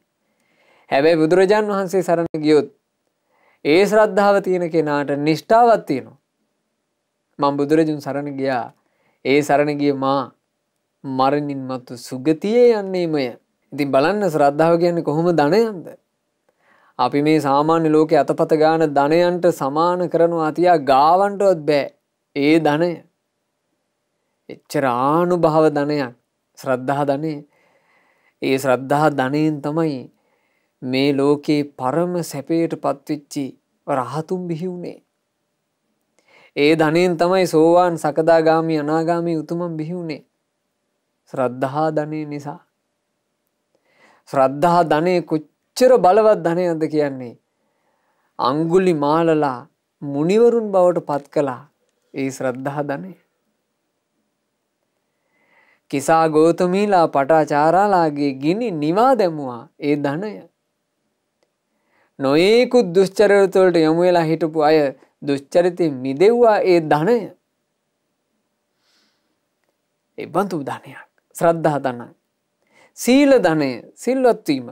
හැබැයි බුදුරජාන් වහන්සේ සරණ ගියොත් ඒ ශ්‍රද්ධාව තියෙන කෙනාට නිෂ්ඨාවත්තියනවා. මං බුදුරජුන් සරණ ගියා ඒ සරණගිය මා මරණින් මත්තු සුගතියේ යන්නේමය ඉතින් බලන්න ශ්‍රද්ධාව කියන්නේ කොහොම ධනයන්ද. අපි මේ සාමාන්‍ය ලෝක අතපත ගාන ධනයන්ට සමාන කරනවා අතියා ගාවන්ටොත් බෑ ඒ ධනය එච්චර ආනු භාව ධනයක් ශ්‍රද්ධහ ධනේ ඒ ශ්‍රද්ධහ ධනයෙන් තමයි මේ ලෝකයේ පරම සැපයට පත්වෙච්චි රහතුම් බිහි වුණේ. ඒ ධනයෙන් තමයි සෝවාන් සකදාගාමි අනාගාමී උතුමන් බිහි වුණේ. ශ්‍රද්ධහා ධනය නිසා. ශ්‍රද්ධහා ධනය කොච්චර බලවත් ධනයද කියන්නේ. අංගුලි මාලලා මුනිවරුන් බවට පත් කලා ඒ ශ්‍රද්ධහා ධනය. කිසා ගෝතුමීලා පටාචාරාලාගේ ගිනි නිවා දැමුවා ඒ ධනය. නොඒකුත් දුෂ්චරතුවලට යොමු වෙලා හිටපු අය දුෂ්චරිතය මිදෙව්වා ඒ ධනය. එබඳු ධනයක් ශ්‍රද්ධා දන්න. සීල ධනය සිල්වත්වීම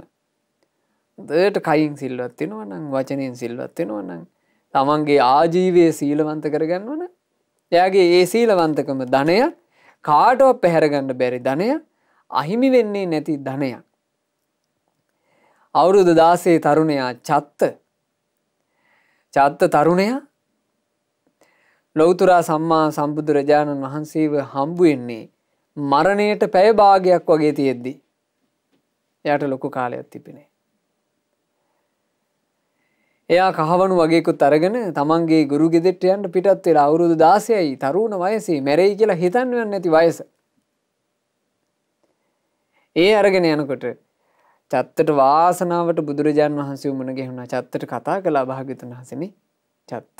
දට කයින් සිල්වත්වෙනවනං වචනයෙන් සිල්වත්වෙනවනං තමන්ගේ ආජීවය සීලවන්ත කරගන්නවන එයාගේ ඒ සීලවන්තකම ධනයක් කාටෝ පැහැරගන්න බැරි ධනය අහිමි වෙන්නේ නැති ධනයක්. අවුරුදු දාසේ තරුණයා චත්ත චත්ත තරුණයා ලොවතුරා සම්මා සම්බුදුරජාණන් වහන්සේව හම්බුවෙන්නේ මරණයට පැයභාගයක් වගේ තියෙද්දි. යට ලොකු කාලයක් තිබෙනේ. එයා කහවනු වගේකුත් අරගෙන තමන්ගේ ගුරු ගෙදෙට්ට යන්ට පිටත් වෙලා අවුරුදු දාසයයි තරුණ වයසේ මැරෙයි කියලා හිතන්වන්න ඇති වයස. ඒ අරගෙන යනකොට චත්තට වාසනාවට බුදුරජාණන් වහන්සේ උමන ගෙහුණා චත්තට කතා කළා භාග්‍යතුන් වහන්සේනේ චත්ත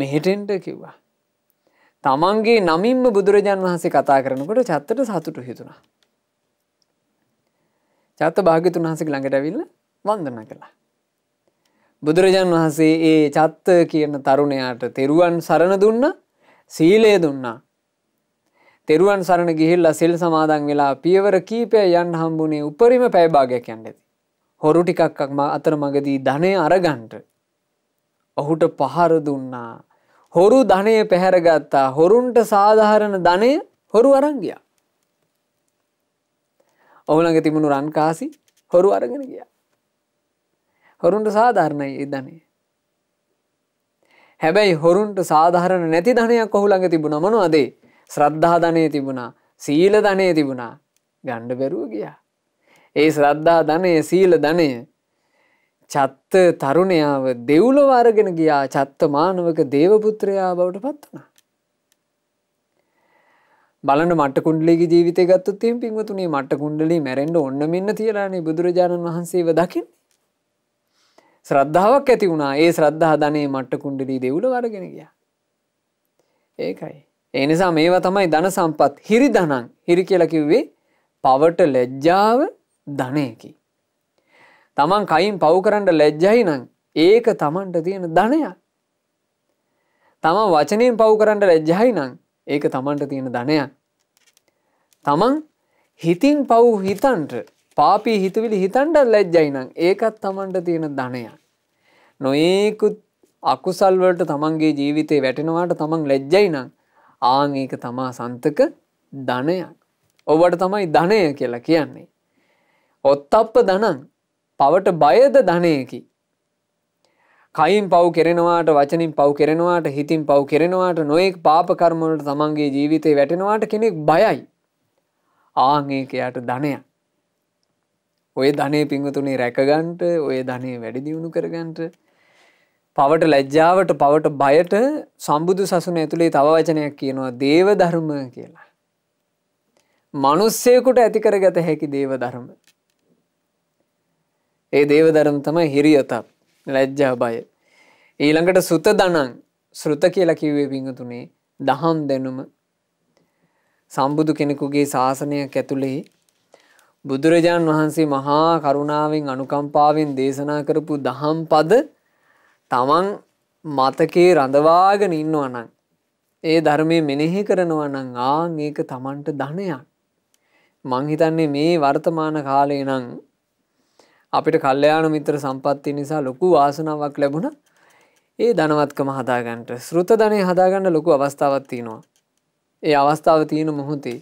මෙහෙටෙන්ට කිව්වා. තමන්ගේ නමින්ම බුදුරජාණන් වහන්සේ කතා කරනකොට චත්තට සතුටු හිතුණා. චත්ත භාග්‍යතුන් වහන්සේ ළඟට ඇවිල්ලා වන්දනා කළා. බුදුරජාන් වහන්සේ ඒ චත්ත කියන තරුණයාට තෙරුවන් සරණ දුන්න සීලය දුන්නා. තෙරුවන් සරණ ගිහිල්ලා සෙල් සමාදන් වෙලා පියවර කීපය යන්න හම්බුනේ උපරිම පැයභාගයක් යන්න ඇති. හොරු ටිකක් අතර මගදී ධනය අරගන්ට. ඔහුට පහර දුන්නා. හොරු ධනය පැහැරගත්තා හොරුන්ට සාධාරණ ධනය හොරු අරංගිය. ඔහුළඟ තිබුණු රන්කාසි හොරු අරගෙන ගියා. හොරුන්ට සාධාරණයි ඒ ධනේ. හැබැයි හොරුන්ට සාධාරණ නැති ධනයක් ඔහු ළඟ තිබුණ මොනවදේ ශ්‍රද්ධා ධනය තිබුණා සීල ධනය තිබුණා ගණ්ඩ බැරුව ගියා. ඒ ශ්‍රද්ධා ධනය සීල ධනය චත්ත තරුණයාව දෙව්ලොව අරගෙන ගියා චත්ත මානවක දේවපුත්‍රයා බවට පත් වනා. බලන මට කුන්ඩලි ජීවිතය ගත්තුත්තයෙන් පින්වතුනේ මට කුන්ඩලි මැරෙන්ඩ ඔන්න මෙන්න තියලානේ බුදුරජාණන් වහන්සේව දකින්නේ ශ්‍රද්ධාවක් ඇති වුණා ඒ ශ්‍රද්ධහ ධනේ මට්ට කුණ්ඩලී දෙවුල වරගෙන ගිය. ඒකයි. එනිසා මේවා තමයි ධන සම්පත් හිරි දනං හිරි කියලකිව්වේ පවට ලැජ්ජාව ධනයකි. තමන් කයින් පව්කරන්ට ලැජ්ජයි නං ඒක තමන්ට තියෙන ධනයක්. තමන් වචනයෙන් පව්කරන්ට ලැජ්ජයි නං ඒක තමන්ට තියෙන ධනයක්. තමන් හිතින් පව් හිතන්ට පාපී හිතුවිලි හිතන්ඩත් ලැජ්ජයිනම් ඒකත් තමන්ට තියෙන ධනය. නොඒකුත් අකුසල්වලට තමන්ගේ ජීවිතය වැටෙනවාට තමන් ලැජ්ජයිනම් ආං ඒක තමා සන්තක ධනයක්. ඔබට තමයි ධනය කියලා කියන්නේ. ඔත්තප්ප දනන් පවට බයද ධනයකි. කයින් පව් කෙරෙනවාට වචනින් පව් කෙරෙනවාට හිතින් පව් කෙරෙනවාට නොයෙක් පාපකර්මලට තමන්ගේ ජීවිතය වැටෙනවාට කෙනෙක් බයයි. ආං ඒක යට ධනයක්. ඔය ධනේ පිංවතුනේ රැකගන්ට ඔය ධනේ වැඩිදිියුණු කරගන්ට පවට ලැජ්ජාවට පවට බයට සම්බුදු සසුන ඇතුළේ තව වචනයක් කියනවා දේව ධර්ම කියලා. මනුස්සයකුට ඇතිකර ගත හැකි දේව ධර්ම. ඒ දේව ධරම තම හිරියතත් ලැජ්ජා බය. ඊළඟට සුත දනං සෘත කියලා කිව්වේ පිංහතුනේ දහම් දැනුම සම්බුදු කෙනෙකුගේ ශාසනයක් ඇතුළේ බුදුරජාන් වහන්සේ මහා කරුණාවෙන් අනුකම්පාවෙන් දේශනා කරපු දහම් පද තමන් මතකේ රඳවාගෙන ඉන්නවා නම් ඒ ධර්මය මෙනෙහි කරනවා නම් ආන් ඒක තමන්ට ධනයක් මං හිතන්නේ මේ වර්තමාන කාලේ නම් අපිට කල්යාණ මිත්‍ර සම්පත්තිය නිසා ලොකු වාසනාවක් ලැබුණා ඒ ධනවත්කම හදාගන්නට ශ්‍රුත ධනෙ හදාගන්න ලොකු අවස්ථාවක් තියෙනවා ඒ අවස්ථාව තියෙන මොහොතේ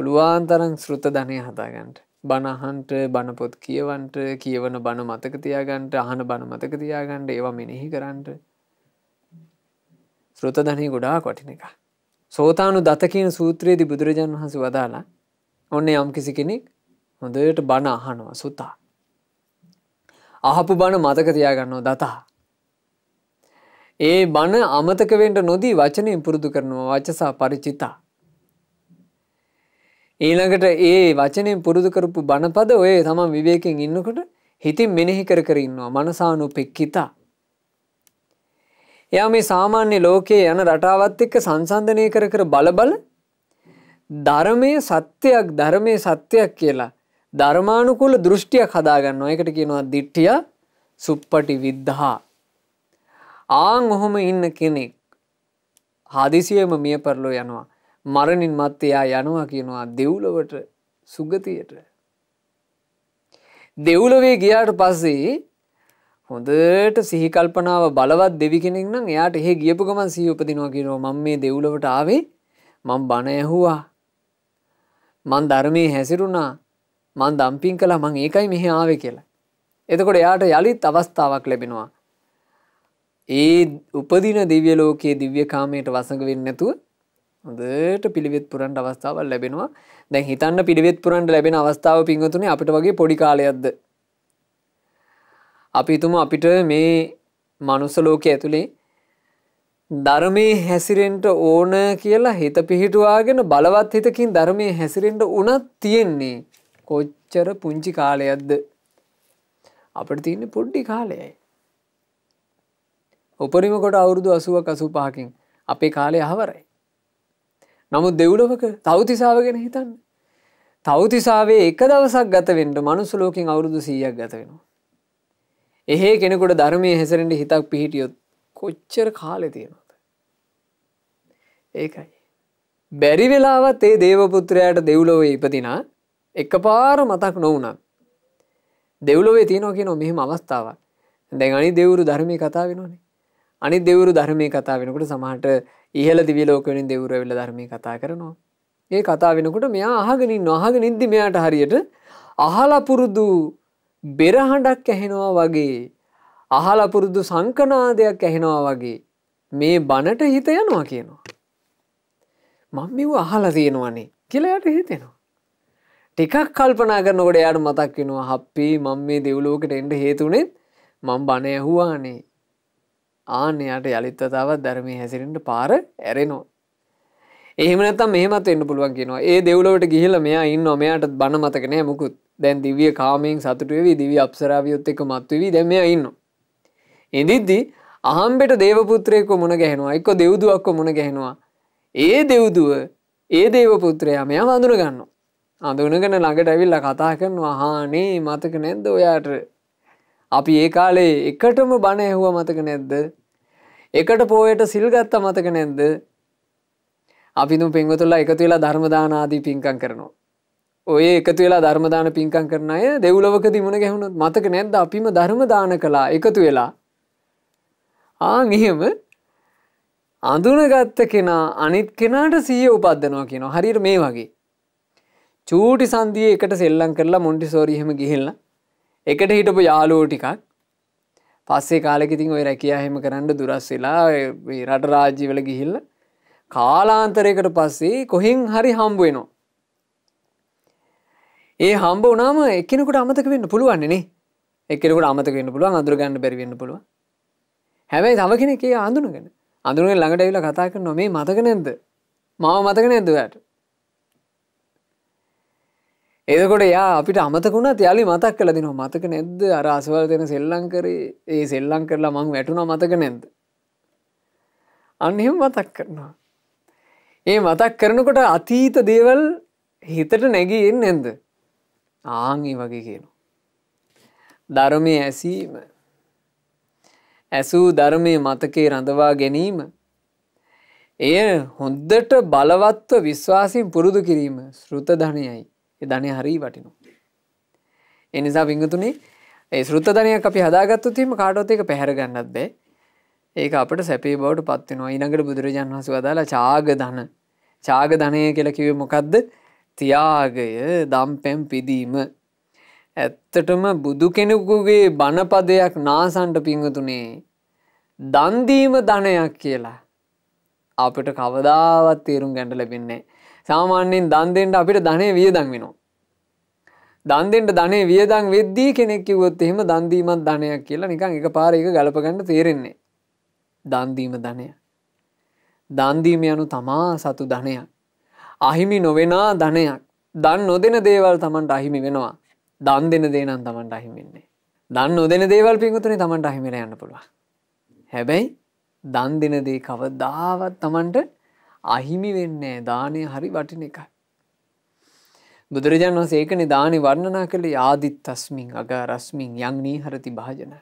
පුළුවන් තරන් ශෘත ධනය හදාගන්නට බණහන්ට බණපොත් කියවන්ට කියවන බණ මතක තියාගන්ට අහන බණ මතක තියාගන්ට ඒවා මෙනෙහි කරන්නට ශ්‍රෘතධනය ගොඩා කොටින එක. සෝතානු දතකින් සූත්‍රයේදි බුදුරජාන් වහස වදාලා ඔන්න යම් කිසි කෙනෙක් හොඳයට බණ අහනවා සුතා. අහපු බණ මතක තියාගන්නවා දතා. ඒ බණ අමතකවෙන්ට නොදී වචනය පුරුදු කරනවා වචසා පරිචිතා ඊළඟට ඒ වචනයෙන් පුරුදු කරපු බණපද ඔය තමන් විවේකෙන් ඉන්නකොට හිතින් මෙනෙහි කර කර ඉන්නවා මනසානුපෙක්කිතා. එයා මේ සාමාන්‍ය ලෝකයේ යන රටාවත් එක්ක සංසන්ධනය කර කර බලබල ධර්මය සත්‍යයක් ධර්මය සත්‍යයක් කියලා ධර්මානුකූල දෘෂ්ටියක් හදාගන්න ඒකට කියනවා දිට්ටිය සුප්පටි විද්ධහා. ආං ඔහොම ඉන්න කෙනෙක් හදිසියම මිය පරලෝ යනවා. මරණින් මත් එයා යනවා කියනවා දෙව්ලොවට සුගතියට. දෙව්ලොවේ ගියාට පස්සේ හොඳට සිහිකල්පනාව බලවත් දෙවි කෙනෙක් නම් එයාට එහෙ ගියපු ගමන් සිහි උපදිනවා කියනවා මම මේ දෙව්ලොවට ආවේ මං බණ ඇහුවා. මං ධර්මයේ හැසිරුණා මං දම්පින් කළා මං ඒකයි මෙහෙ ආවේ කියලා. එතකොට එයාට යළිත් අවස්ථාවක් ලැබෙනවා. ඒ උපදින දිව්‍ය ලෝකයේ දිව්‍ය කාමයට වසඟ වෙන්නේ නැතුව හොඳට පිළිවෙත් පුරන්ට අවස්ථාවල් ලැබෙනවා දැන් හිතන්න පිළිවෙත් පුරන්ට ලැබෙන අවස්ථාව පිංහතුනේ අපිට වගේ පොඩි කාලයක්ද අපිතුම අපිට මේ මනුස්ස ලෝක ඇතුළේ ධර්මය හැසිරෙන්ට ඕන කියලා හිත පිහිටුවාගෙන බලවත් හිතකින් ධර්මය හැසිරෙන්ට උනත් තියෙන්නේ කොච්චර පුංචි කාලයක්ද අපට තියන්නේ පොඩ්ඩි කාලයයි උපරිමකොට අවුරුදු අසුවක් අසු පහකින් අපේ කාලය හවරයි නමුත් දෙව්ලොවක තවතිසාාව ගැන හිතන්න. තවතිසාාවේ එක දවසක් ගතවෙන්ට මනුසුලෝකින් අවුරුදු සීයක් ගත වෙනවා. එහෙ කෙනෙකුට ධර්මය හැසරෙන්ට හිතක් පිහිටියොත් කොච්චර කාලෙතියෙනද. ඒකයි. බැරි වෙලාවත් ඒ දේවපුත්‍රයාට දෙව්ලොව ඉපතිනා එක පාර මතක් නොවනම්. දෙව්ලොවේ තියනෝ කියන මෙහෙම අවස්ථාවක් දැන් අනි දෙවරු ධර්මය කතා වෙනවානේ අනි දෙවරු ධර්මය කතා වෙනකට සමහට ඉහල දිවිලෝකනින් දෙවරවෙල්ල ධර්මය කතා කරනවා. ඒ කතා වෙනකුට මෙයා අහගනින් නොහග නිද්දි මෙයාට හරියට අහලපුරුදු බෙරහඬක් ඇහෙනවා වගේ අහලපුරුදු සංකනාදයක් ඇහෙනවා වගේ මේ බණට හිත යනවා කියනවා. මං මෙව අහලා තියෙනවනේ කියලයට හිතෙනවා. ටිකක් කල්පනා කරනකොට යාට මතක් වෙනවා හප්පේ මං මේ දෙව්ලෝකට එන්ඩ හේතුනෙත් මං බණ ඇහුවානේ ආනයට යළිත්තතාවත් ධර්මය හැසිරෙන්ට පාර ඇරෙනවා. එහමනත මෙහමත් එන්න පුළුවන් කියෙනවා ඒ දෙවලවට ගිහිල මෙයා ඉන්න මෙයාට බණ මතකනෑ මුකුත් දැන් දිවිය කාමයෙන් සතුටුවවී දිවි අපසරාවියොත් එක මත්වවී දැම ඉන්න. එදිද්දි අහම්බෙට දේවපුත්‍රයෙක්ක මුණ ගැහෙනවා එක්ක දෙව්දුවක්ක මුණ ගැහෙනවා. ඒ දෙව්දුව ඒ දේවපුත්‍රයා මෙයා වඳුර ගන්න. අඳුනගෙන ළඟට ඇවිල්ල කතා කරනවා හානේ මතක නැද්ද ඔයාට. අපි ඒ කාලේ එකටම බණ ඇහුව මතක නැද්ද එකට පෝයට සිල්ගත්ත මතක නැද්ද අපි පෙන්වතුල්ලා එකතු වෙලා ධර්මදානාදී පින්කම් කරනවා ඔය එකතු වෙලා ධර්මදාන පින්කම් කරන අය දෙව්ලවක දිමුණ ගැහුණුත් මතක නැද්ද අපිම ධර්මදාන කලා එකතු වෙලා ආං එහෙම අඳුනගත්ත කෙනා අනිත් කෙනාට සීය උපද්දනවා කියනවා හරිර මේ වගේ චූටි සන්දිය එකට සෙල්ලම් කරලා මොන්ටිසෝරි එහෙම ගිහිල්ලා එකට හිටපු යාළුවෝ ටිකක් පස්සේ කාලෙකිතින් ඔය රැකයා හෙම කරන්න දුරස් වෙලා රට රාජ්‍යවල ගිහිල්ල කාලාන්තරයකට පස්සේ කොහෙන් හරි හම්බුවනවා. ඒ හම්බ වනාම එකනකට අමතක වෙන්න පුළුවන්නේ එකකට අමතක වන්න පුළුව අඳුරගන්න බැරිවෙන්න පුළුව හැබැයි තම කෙනෙ එකේ අඳුනගෙන අඳුරුවෙන් ළඟට ඇවිල කතා කර නොමේ මතක නැද්ද මව මතක නැද්දවට එදකොට යා අපිට අමතකුණ තියාලි මතක් කල දින මතක නැද්ද අර අසවල් දෙන සෙල්ලං කරේ ඒ සෙල්ලං කරලා මං වැටුණ මතක නැද්ද. අන්නෙම මතක් කරනවා. ඒ මතක් කරනකොට අතීත දේවල් හිතට නැගී එන්න ඇද. ආංගි වගේ කියනු. ධර්මය ඇසීම ඇසූ ධර්මය මතකේ රඳවා ගැනීම එය හොන්දට බලවත්ව විශ්වාසින් පුරුදු කිරීම ශෘතධනයයි. ධනය හරී වටිනු. එනිසා පිංගතුනේ ඒ සෘත්තධනයක් අපි හදාගත්තුතිම කාටොත්තක පැහැරගන්නත් බෑ ඒක අපට සැපේ බවට පත්වෙනවා ඉනඟට බුදුරජාන් වහස වදාලා චාග ධන චාග ධනය කියලා කිව මොකක්ද තියාගය දම් පැම් පිදීම ඇත්තටම බුදු කෙනෙකුගේ බණපදයක් නාසන්ට පිංහතුනේ දන්දීම ධනයක් කියලා අපට කවදාවත් තේරුම් ගැඩ ලැබෙන්නේ සාමාන්‍යයෙන් දන්දෙන්ට අපිට ධනය වියදන් වෙනවා. දන්දෙන්ට ධනේ වියදන් වෙද්දී කෙනෙක් කිව්වොත් එහෙම දන්දීමත් ධනයක් කියලා නිකන් එක පාර එක ගලපගන්න තේරෙන්නේ. දන්දීම ධනය. දන්දීම යනු තමා සතු ධනයක්. අහිමි නොවෙනා ධනයක්. දන් නොදෙන දේවල් Tamanට අහිමි වෙනවා. දන් දෙන දේ නම් Tamanට අහිමි වෙන්නේ. දන් නොදෙන දේවල් පිටුතුනේ Tamanට අහිමි වෙලා යන්න පුළුවන්. හැබැයි දන් දෙන දේ කවදාවත් Tamanට අහිමි වෙන්නේ දානය හරි වටින එකයි. බුදුරජාණන් වහන්සේ ඒකනේ දානේ වර්ණනා කළේ ආදිත්තස්මින් අගාරස්මින් යං නීහරති භාජන.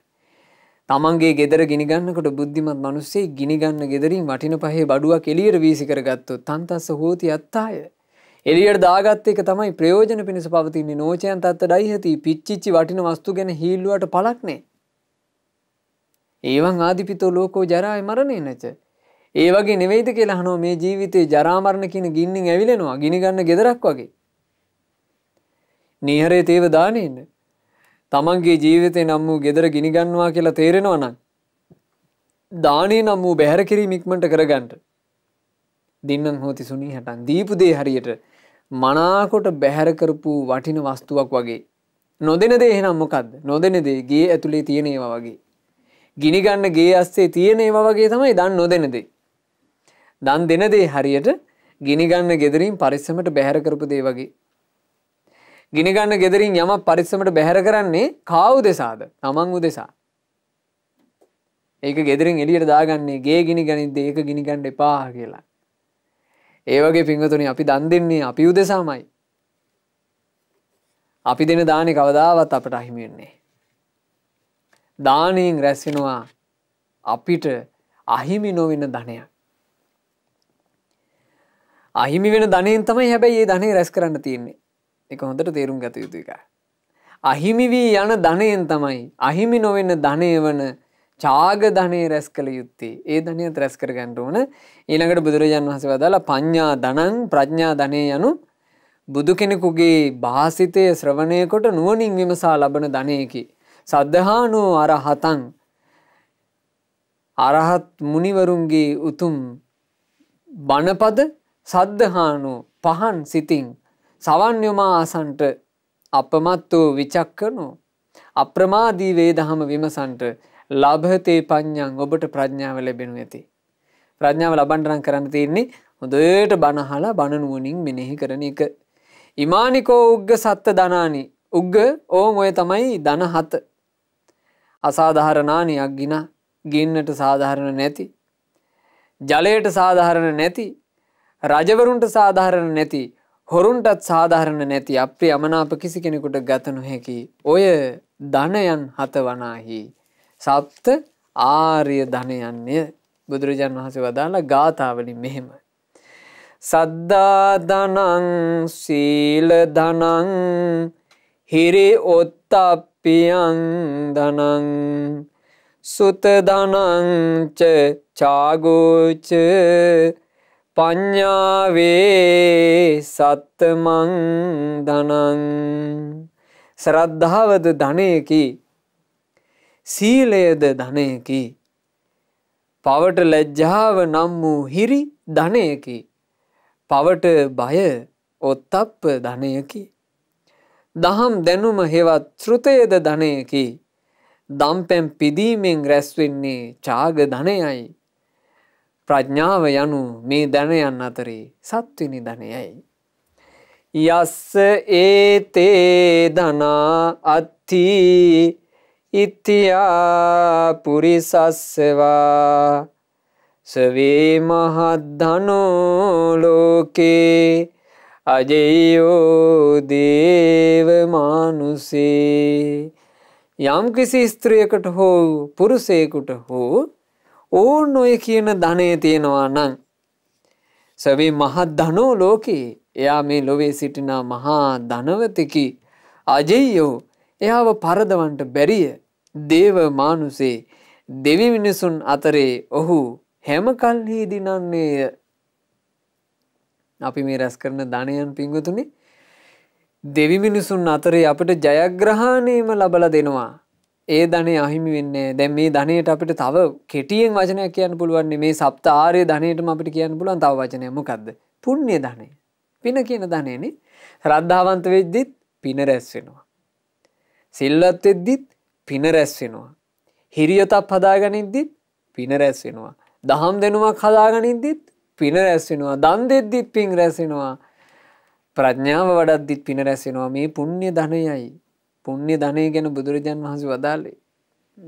තමන්ගේ ගෙදර ගිනිගන්නකොට බුද්ධිමත් මිනිස්සේ ගිනිගන්න ගෙදරින් වටින පහේ බඩුවක් එළියට වීසි කරගත්තොත් තන්තස්ස හෝති අත්තාය. එළියට දාගත්ත එක තමයි ප්‍රයෝජන පිණිස පවතින්නේ නෝචයන් තත්තඩයි ඇති පිච්චිච්චි වටින වස්තු ගැන හීල්ලුවට පලක් නෑ. ඒවන් ආදිපිතෝ ලෝකෝ ජරායි මරණය නැච ඒ වගේ නෙවෙයිද කියලා අහනවා මේ ජීවිතේ ජරා මරණ කියන ගින්නෙන් ඇවිලෙනවා ගිනි ගන්න gedarak වගේ. නීහරේ තේව දානේ ඉන්න. තමන්ගේ ජීවිතේ නම් වූ gedara ගිනි ගන්නවා කියලා තේරෙනවා නම් දානේ නම් වූ බැහැර කිරීම ඉක්මනට කරගන්න. දින්නම් හොති සුනී හටන් දීපු දේ හරියට මනාකොට බැහැර කරපු වටින වස්තුවක් වගේ. නොදෙන දේ එහෙනම් මොකද්ද? නොදෙන දේ ගේ ඇතුලේ තියෙන ඒවා වගේ. ගිනි ගන්න ගේ ඇස්සේ තියෙන ඒවා වගේ තමයි දන් නොදෙන දේ. දන් දෙන දේ හරියට ගිනිගන්න ගෙදරින් පරිස්සමට බැහැර කරපු දේ වගේ. ගිනිගන්න ගෙදරින් යම පරිස්සමට බැහැර කරන්නේ කාවු දෙසාද තමන් උදෙසා. ඒක ගෙදරින් එලියට දාගන්නේ ගේ ගිනි ගනිද ඒක ගිනිගණ්ඩ එපා කියලා. ඒවගේ පිංහතුනි අපි දන් දෙන්නේ අපි උදෙසාමයි. අපි දෙන දානෙ කවදාවත් අපට අහිමිවෙන්නේ. දානයෙන් රැස්සෙනවා අපිට අහිමි නොවෙන්න ධනයක්. අහිමි වෙන ධනයෙන් තමයි හැබැයි ඒ ධනය රැස් කරන්න තියෙන්නේ එක හොඳට තේරුම් ගත යුතු එක. අහිමිවී යන ධනයෙන් තමයි අහිමි නොවෙන්න ධනය වන චාග ධනය රැස් කළ යුත්තේ ඒ ධනයත් රැස් කර ගන්නට ඕන ඊළඟට බුදුරජාන් වහස වදාලා පඤ්ඥා දනං ප්‍රඥා ධනය යනු බුදු කෙනෙකුගේ භාසිතය ශ්‍රවණයකොට නුවනින් විමසා ලබන ධනයකි. සද්ධහානෝ අරහතන් අරහත් මුනිවරුන්ගේ උතුම් බණපද සද්ධහානු පහන් සිතින් සවන්යොමා අසන්ට අපමත් වූ විචක්කනු අප්‍රමාදී වේ දහම විමසන්ට ලබහතේ පඤ්ඥං ඔබට ප්‍රඥාව ලැබෙනු ඇති. ප්‍රඥාව ලබන්ඩරන් කරන්න තියන්නේ හොදට බණහලා බණනුවනින් මෙනෙහි කරන එක. ඉමානිකෝ උග්ග සත්ත දනානි උග්ග ඕන් ඔය තමයි දන හත. අසාධහරණානයක් ගිනා ගින්නට සාධාරණ නැති. ජලයට සාධාරණ නැති රජවරුන්ට සාධාරණ නැති හොරුන්ටත් සාධාරණ නැති අප්‍රිය අමනාප කිසි කෙනෙකුට ගත නොහැකි. ඔය ධනයන් හත වනාහි. සප්ත ආර්ය ධනයන්ය බුදුරජාණන් වහසේ වදාලා ගාථාවලින් මෙහෙම. සද්දා ධනං සීල ධනං හිරි ඔත්තප්පියන් ධනං සුත ධනංච චාගෝච පඤ්ඤාවේ සත්තමං ධනං ශ්‍රද්ධාවද ධනයකි සීලයද ධනයකි පවට ලැජ්ජාව නම් වූ හිරි ධනයකි පවට බය ඔත්තප්ප ධනයකි දහම් දැනුම හෙවත් ශෘතයද ධනයකි දම්පැම් පිදීමෙන් රැස්වෙන්නේ චාග ධනයයි ප්‍රඥාව යනු මේ දැනයන් අතරේ සත්විනි ධනයයි. යස්ස ඒතේ දනා අත්ති ඉත්තියා පුරිසස්සවා සවේ මහද්ධනෝලෝකේ අජයෝ දේව මානුසේ යම් කිසි ස්ත්‍රියකට හෝ පුරුසයකුට හෝ ඕන් ඔය කියන ධනය තියෙනවා නං. සැවේ මහත් ධනෝ ලෝකයේ එයා මේ ලොවේ සිටිනා මහා ධනවතකි අජෙයෝ එයාව පරදවන්ට බැරිය දේව මානුසේ දෙවි මිනිසුන් අතරේ ඔහු හැම කල්හි දිනන්නේය අපි මේ රැස් කරන ධනයන් පිංගතුනි දෙවි මිනිසුන් අතරේ අපට ජයග්‍රහණයම ලබල දෙනවා ඒ ධනේ අහිමි වෙන්නේ දැන් මේ ධනයට අපිට තව කෙටියෙන් වචනයක් කියන්න පුළුවන්නේ මේ සප්ත ආරය ධනයටම අපිට කියන්න පුළුවන් තව වචනය මොකක්ද පුුණ්‍ය ධනය පින කියන ධනයනේ රද්ධාවන්ත වෙද්දිත් පින රැස් වෙනවා. සිල්ලත් වෙද්දිත් පින රැස් වෙනවා. හිරියතක් හදාගනිද්දිත් පින රැස් වෙනවා. දහම් දෙනුවක් හදාගනිද්දිත් පින රැස් වෙනවා. දන් දෙද්දිත් පින් රැස් වෙනවා. ප්‍රඥාව වඩද්දිත් පින රැස් වෙනවා. මේ පුණ්‍ය ධනයයි පුුණ්‍ය ධනය ගැන බුදුරජාන් වහන්සේ වදාලේ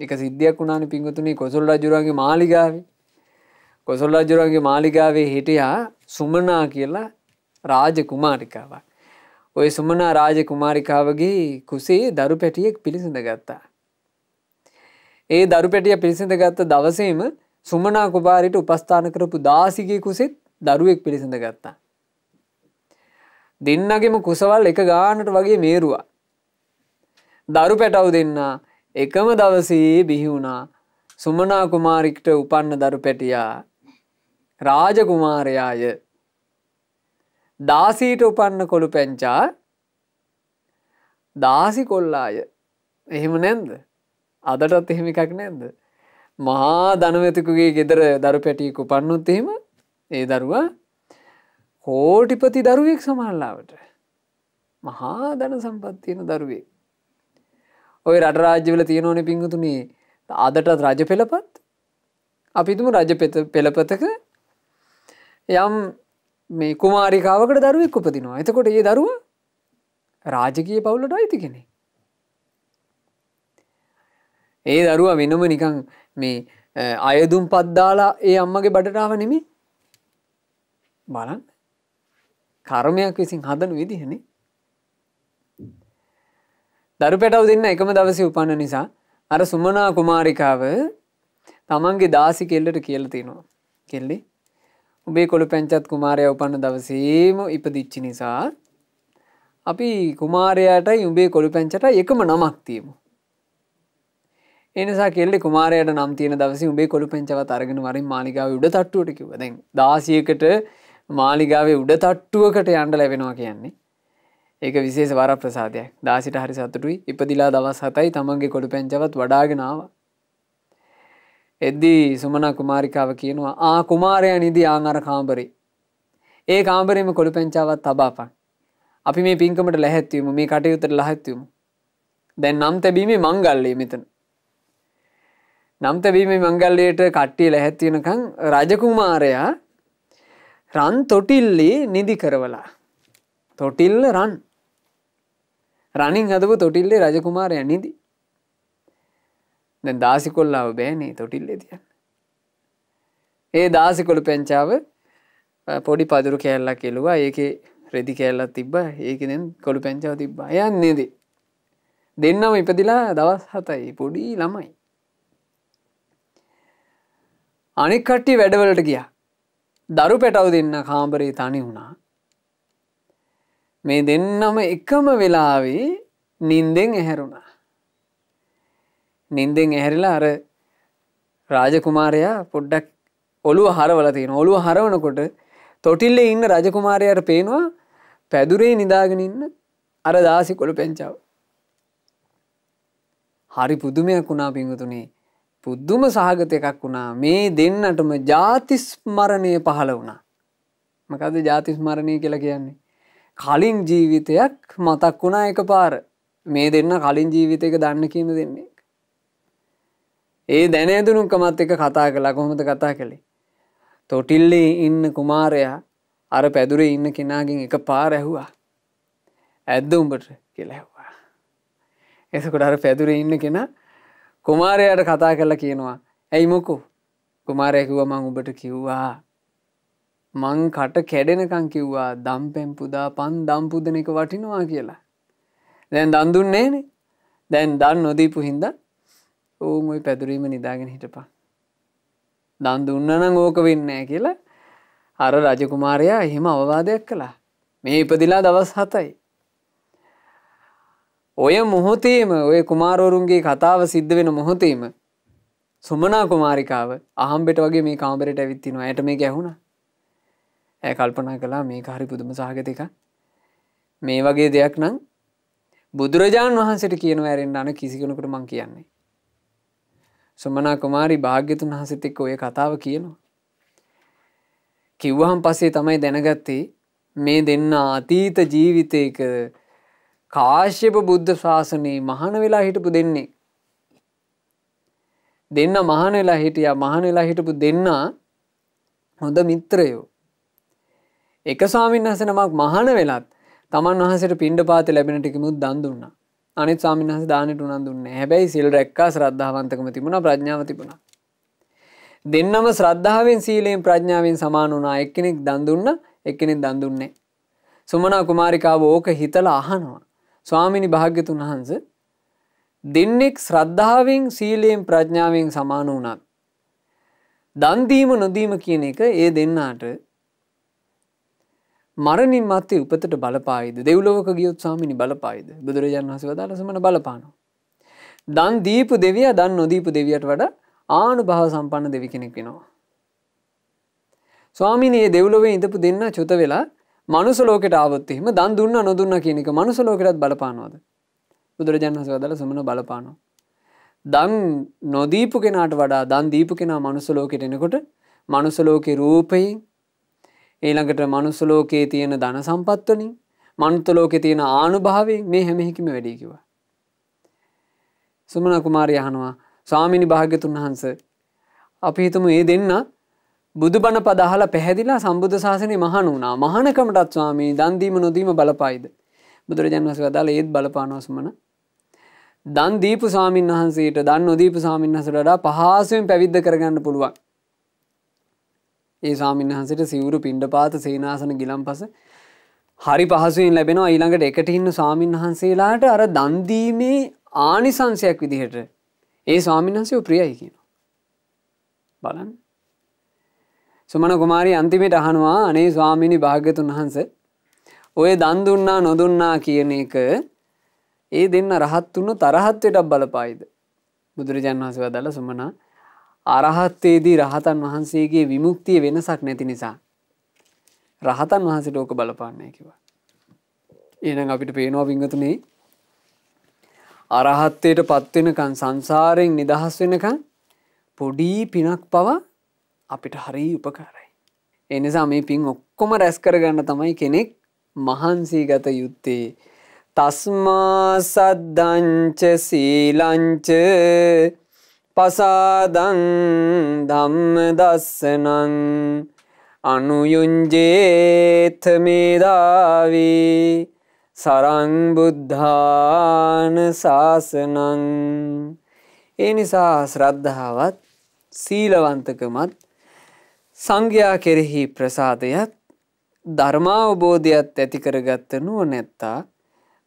එක සිද්ධියක් වුණාන පින්ගතුනේ කොසොල් රජුරන්ගේ මාලිගාවේ කොසොල් රජුරන්ගේ මාලිගාවේ හිටියා සුමනා කියලා රාජ කුමාරිකාවක්. ඔය සුමනා රාජ කුමාරිකාවගේ කුසේ දරු පැටියෙක් පිළිසඳ ගත්තා. ඒ දරු පැටිය පිළිසඳ ගත්ත දවසේම සුමනා කුපාරිට උපස්ථාන කරපු දාසිගේ කුසෙත් දරුවෙක් පිළිසඳ ගත්තා. දෙන්නගෙම කුසවල් එක ගානට වගේ මේරුවා දරු පැටව් දෙන්න එකම දවසේ බිහිවුණා සුමනා කුමාරික්ට උපන්න දරු පැටියා රාජකුමාරයාය දාසීට උපන්න කොළු පැංචා දාසි කොල්ලාය එහෙම නැන්ද අදටත් එහෙම එකක් නැන්ද මහා ධනවතිකුගේ ගෙදර දරු පැටියකු පන්නුත් එහෙම ඒ දරුවා කෝටිපති දරුවෙක් සමහල්ලාවට මහා ධන සම්පත්තියන දරුවේ ඔය රට රාජ්‍යවල තියෙනවන පිංහතුනේ අදටත් රජ පෙළපත් අපිතුම රජ පෙළපතක යම් මේ කුමාරිකාවකට දරුවෙක් උපතිනවා එතකොට ඒ දරුව රාජකය පවුලට අයිති කෙනෙ ඒ දරුව වෙනම නිකං මේ අයදුම් පද්දාලා ඒ අම්මගේ බඩටාව නෙමි බලන්න කර්මයක් විසින් හදන විදිහනේ දරු පැටව දෙන්න එකම දවසි උපන්න නිසා අර සුමනා කුමාරිකාව තමන්ගේ දාසි කෙල්ලට කියල තියෙනවා කෙල්ලි ඔබේ කොළු පැංචත් කුමාරය උපන්න දවසේම ඉපදිච්චි නිසා අපි කුමාරයට උඹේ කොළු පැංචට එකම නමක් තියමු එනිසා කෙල්ලි කුමාරයට නම් තියෙන දවස උඹේ කොළු පැංචවත් අරගෙන වරින් මාලිගාව උඩ තට්ටුවට කිවදැන් දාසියකට මාලිගාවේ උඩ තට්ටුවකට යන්ඩ ලැබෙනවා කියන්නේ ඒක විශේෂ වර ප්‍රසාදයක් දාසිට හරි සතුටුයි ඉපදිලා දවස් හතයි තමන්ගේ කොඩු පැංචවත් වඩාගෙනාව. එද්දී සුමනා කුමාරිකාව කියනවා ආ කුමාරය නිදි ආංගර කාම්බරි. ඒ කාම්බරයම කොළු පැංචාවත් තබාපන්. අපි මේ පින්කමට ලැහැත්වීම මේ කටයුතට ලහැත්වීම. දැන් නම් තැබීමේ මංගල්ලේ මෙතන. නම් තැබීම මංගල්ලයට කට්ටිය ලැහැත්වෙනකං රජකුමාරයා රන් තොටිල්ලේ නිදි කරවලා. තොටිල්ල රන් රනින් හදපු තොටිල්ලේ රජකුමාරය නිදී දැ දාසිකොල්ලාව බෑනේ තොටිල්ලේ තියන්න ඒ දාසිකොළු පැංචාව පොඩි පදුරු කෑල්ලක් කෙලුවා ඒක රෙදි කෑල්ලත් තිබ්බ ඒකෙන කොළු පැංචාව තිබ්බා යන්නේද දෙන්නම ඉපදිලා දවස් හතයි පොඩි ළමයි අනික් කට්ටි වැඩවලට ගියා දරු පැටව දෙන්න කාම්බරේ තනි වුණා මේ දෙන්නම එකම වෙලාවේ නින්දෙන් ඇහැරුණා. නින්දෙන් ඇහැරිලා අර රාජකුමාරයා පොඩ්ඩක් ඔළුව හරවල තියෙන ඔළුව හරවනකොට තොටිල්ලේ ඉන්න රජකුමාරයට පේනවා පැදුරේ නිදාගෙන ඉන්න අර දාසි කොළ පෙන්චාව. හරි පුදුමයක් වුණා පිංගතුනේ පුද්දුම සහගත එකක් වුණා මේ දෙන්නටම ජාතිස්මරණය පහළ වුණා. මකද ජාතිස්මරණය කියලා කියන්නේ. කලින් ජීවිතයක් මතක් වුණා එක පාර මේ දෙන්න කලින් ජීවිතයක දන්න කියන දෙන්නේ. ඒ දැනෑදුනුම්කමත් එක කතා කලා කොහොමද කතා කළේ. තොටිල්ලේ ඉන්න කුමාරයා අර පැදුර ඉන්න කෙනාගෙන් එක පාර ඇහුවා. ඇද්ද උඹට කෙලැහ්වා. එසකොට අර පැදුර ඉන්න කෙන කුමාරයට කතා කල්ලා කියනවා ඇයි මොකු කුමාරයකිව මං උඹට කිව්වා මං කට කැඩෙනකං කිව්වා දම් පැම්පුදා පන් දම්පුදන එක වටිනවා කියලා. දැන් දන්දුන්නේනේ දැන් දන් නොදීපු හින්ද ඕන් ඔයි පැදුරීම නිදාගෙන හිටපා. දන් දුන්නනම් ඕක වෙන්නෑ කියලා අර රජකුමාරයා එහෙම අවවාදයක් කළා මේ ඉපදිලා දවස් හතයි. ඔය මොහොතේම ඔය කුමාරෝරුන්ගේ කතාව සිද්ධ වෙන මොහොතේම සුමනා කුමාරිකාව අහම්බෙට වගේ මේ කාමරට ඇවිත්තිනවා ඇයට මේ ගැහුණා ඇ කල්පනා කලා මේ හරි පුදුම සහගතක මේ වගේ දෙයක් නම් බුදුරජාණන් වහන්සට කියන ඇරෙන් අන කිසිකෙනකට මං කියන්නේ. සුමනා කුමාරි භාග්‍යතුන් වහසතෙක් ඔය කතාව කියනවා. කිව්වහම් පසේ තමයි දැනගත්තේ මේ දෙන්න අතීත ජීවිතයක කාශ්‍යප බුද්ධ ශාසනයේ මහන වෙලා හිටපු දෙන්නේ. දෙන්න මහන වෙලා හිටිය මහන වෙලා හිටපු දෙන්න හොඳ මිත්‍රයෝ එක ස්වාමීන් වහස නමක් මහන වෙලත් තමන් වහසට පින්ඩ පාත ලැබෙන ටිකමුත් දන් දුන්න අනිත් ස්වාමීන් වහස දානට උනන් දුන්න හැබැයි සිල් රැක්කා ශ්‍රද්ධාවන්තකම තිබුණ ප්‍රඥාව තිබුණ දෙන්නම ශ්‍රද්ධාවෙන් සීලයෙන් ප්‍රඥාවෙන් සමාන වුණා එක්කෙනෙක් දන් දුන්න එක්කෙනෙක් දන් දුන්නේ සුමනා කුමාරිකාව ඕක හිතලා අහනවා ස්වාමිනි භාග්‍යතුන් වහන්ස දෙන්නෙක් ශ්‍රද්ධාවෙන් සීලයෙන් ප්‍රඥාවෙන් සමාන වුණත් දන්දීම නොදීම කියන එක ඒ දෙන්නාට මරණින් මත්තේ උපතට බලපායිද දෙව්ලෝක ගියොත් සාමිනි බලපායිද බුදුරජාන් වහස වදාල සමන බලපානවා. දන් දීපු දෙවයා දන් නොදීපු දෙවියට වඩ ආනු භාව සම්පන්න දෙවි කෙනෙක් වෙනවා. ස්වාමිනයේ දෙව්ලොවේ ඉඳපු දෙන්න චුත වෙලා මනුසලෝකට ආවත්තෙම දන් දුන්න නොදුන්න කියනක මනුසලෝකටත් බලපානවාද. බුදුරජාන් වහස වදාල සමන බලපානවා. දන් නොදීපු කෙනට වඩා දන් දීපු කෙනා මනුසලෝකෙට එනකොට මනුසලෝකෙ රූපයෙන් ඊළඟට මනුස්සලෝකයේ තියෙන ධන සම්පත්වනින් මනුත්තලෝකෙ තියෙන ආනුභාවේ මේ හැමෙහිකිම වැඩිකිව. සුමන කුමාරය යහනවා ස්වාමිණි භාග්‍යතුන් වහන්ස. අපි හිතමු ඒ දෙන්න බුදු බණ පදහල පැහැදිලා සම්බුධ ශාසනය මහන වුණා මහනකමටත් ස්වාමී දන්දීම නොදීම බලපායිද. බුදුරජන් වස වදාල ඒත් බලපානොස්මන දන් දීපු සාමීන් වහන්සේට දන් නොදීපු සාමීන් වහසට පහසුවෙන් පැවිද්ධ කරගන්න පුළුවන්. ඒ සාමීන් වහන්සට සිවුරු පිණ්ඩපාත සේනාසන ගිලම් පස හරි පහසුවෙන් ලැබෙනවා ඊළඟට එකට ඉන්න සාමීන් වහන්සේලාට අර දන්දීමේ ආනිසංසයක් විදිහට ඒ ස්වාමීන් වහන්සේ ප්‍රියයි කියනවා. බලන් සුමන කුමාරී අන්තිමට අහනවා අනේ ස්වාමිණි භාග්‍යතුන් වහන්ස ඔය දන් දුන්නා නොදුන්නා කියන එක ඒ දෙන්න රහත් වුණු තරහත්වයටක් බලපායිද බුදුරජාන් වහස වදල සුමනා අරහත්තේදී රහතන් වහන්සේගේ විමුක්තිය වෙනසක් නැති නිසා. රහතන් වහන්සට ඕක බලපාන්නේ කිව. එනම් අපිට පේනවා පිංගතුනේ අරහත්තයට පත්වෙනකන් සංසාරයෙන් නිදහස් වෙනකන් පොඩි පිනක් පවා අපිට හරි උපකාරයි. එනිසා මේ පින් ඔක්කොම රැස් කරගන්න තමයි කෙනෙක් මහන්සී ගත යුත්තේ. තස්මා සද්දංච සීලංච පසාදං ධම්ම දස්සනං අනුයුන්ජේත්මේදාවී සරංබුද්ධාන ශාසනං ඒ නිසා ශ්‍රද්ධාවත් සීලවන්තකමත් සංඝයා කෙරෙහි ප්‍රසාදයත් ධර්මාවබෝධයත් ඇතිකරගත්ත නුව නැත්තා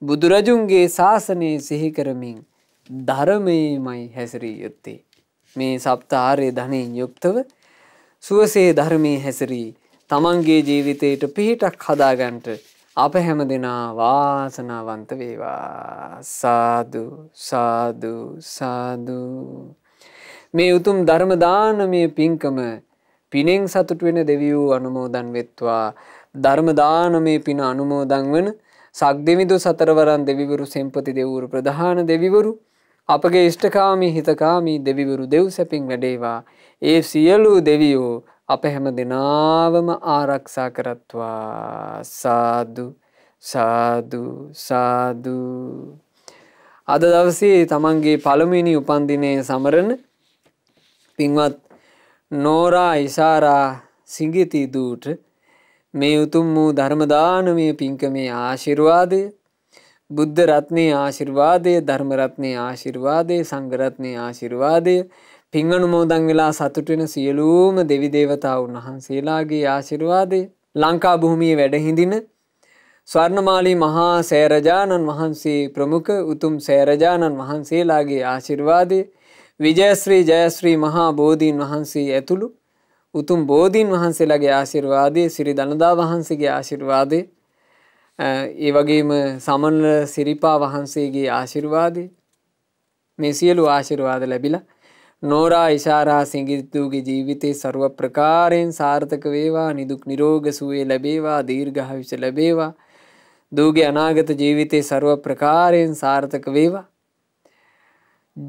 බුදුරජුන්ගේ ශාසනයේ සිහිකරමින් ධර්මයමයි හැසිරී යුත්තේ. මේ සප්තාරය ධනයෙන් යුක්තව සුවසේ ධර්මී හැසිරී තමන්ගේ ජීවිතයට පිහිටක් හදාගන්ට අප හැම දෙනා වාසනාවන්ත වේවා සාදු සාදු සාදු මේ උතුම් ධර්මදානමය පින්කම පිනෙන් සතුට වෙන දෙවියූ අනුමෝදන් වෙත්වා ධර්මදානමය පින අනුමෝදන් වන සක් දෙවිදු සතරවරන් දෙවිවරු සෙම්පති දෙවුරු ප්‍රධාන දෙවිවරු අපගේ ඉෂ්ටකාමී හිතකාමී දෙවිවරු දෙව් සැපින් වැඩේවා ඒ සියලු දෙවියෝ අප හැම දෙනාවම ආරක්ෂා කරත්වා සාදු සාදු සාදු අද දවසේ තමන්ගේ පළමිනි උපන්දිනය සමරන පින්වත් නෝරා ඉසාරා සිංගිතී දූට මේ උතුම් වූ ධර්මදානමය පින්කමේ ආශිර්වාදය බුද්ධ රත්නය ආශිර්වාදය ධර්මරත්නය ආශිර්වාදය සංගරත්නය ආශිර්වාදය පිංගනුමෝදන් වෙලා සතුටෙන සියලූම දෙවිදේවතාවුන් වහන්සේලාගේ ආශිර්වාදය ලංකා බොහොමිය වැඩහිඳින ස්වර්ණමාලී මහා සෑරජාණන් වහන්සේ ප්‍රමුඛ උතුම් සෑරජාණන් වහන්සේලාගේ ආශිර්වාදය විජයශ්‍රී ජයශ්‍රී මහා බෝධීන් වහන්සේ ඇතුළු උතුම් බෝධීන් වහන්සේලාගේ ආශිර්වාදය සිරි දළදා වහන්සේගේ ආශිර්වාදය ඒ වගේම සමන්ල සිරිපා වහන්සේගේ ආශිර්වාදය මේ සියලු ආශිර්වාද ලැබිලා නෝරා ඉශාරා සිංගිත්තුූගේ ජීවිතේ සරුව ප්‍රකාරයෙන් සාර්ථක වේවා නිදුක් නිරෝග සුවේ ලැබේවා දීර්ගහවිෂ ලැබේවා දූගේ අනාගත ජීවිතේ සරුව ප්‍රකාරයෙන් සාර්ථක වේවා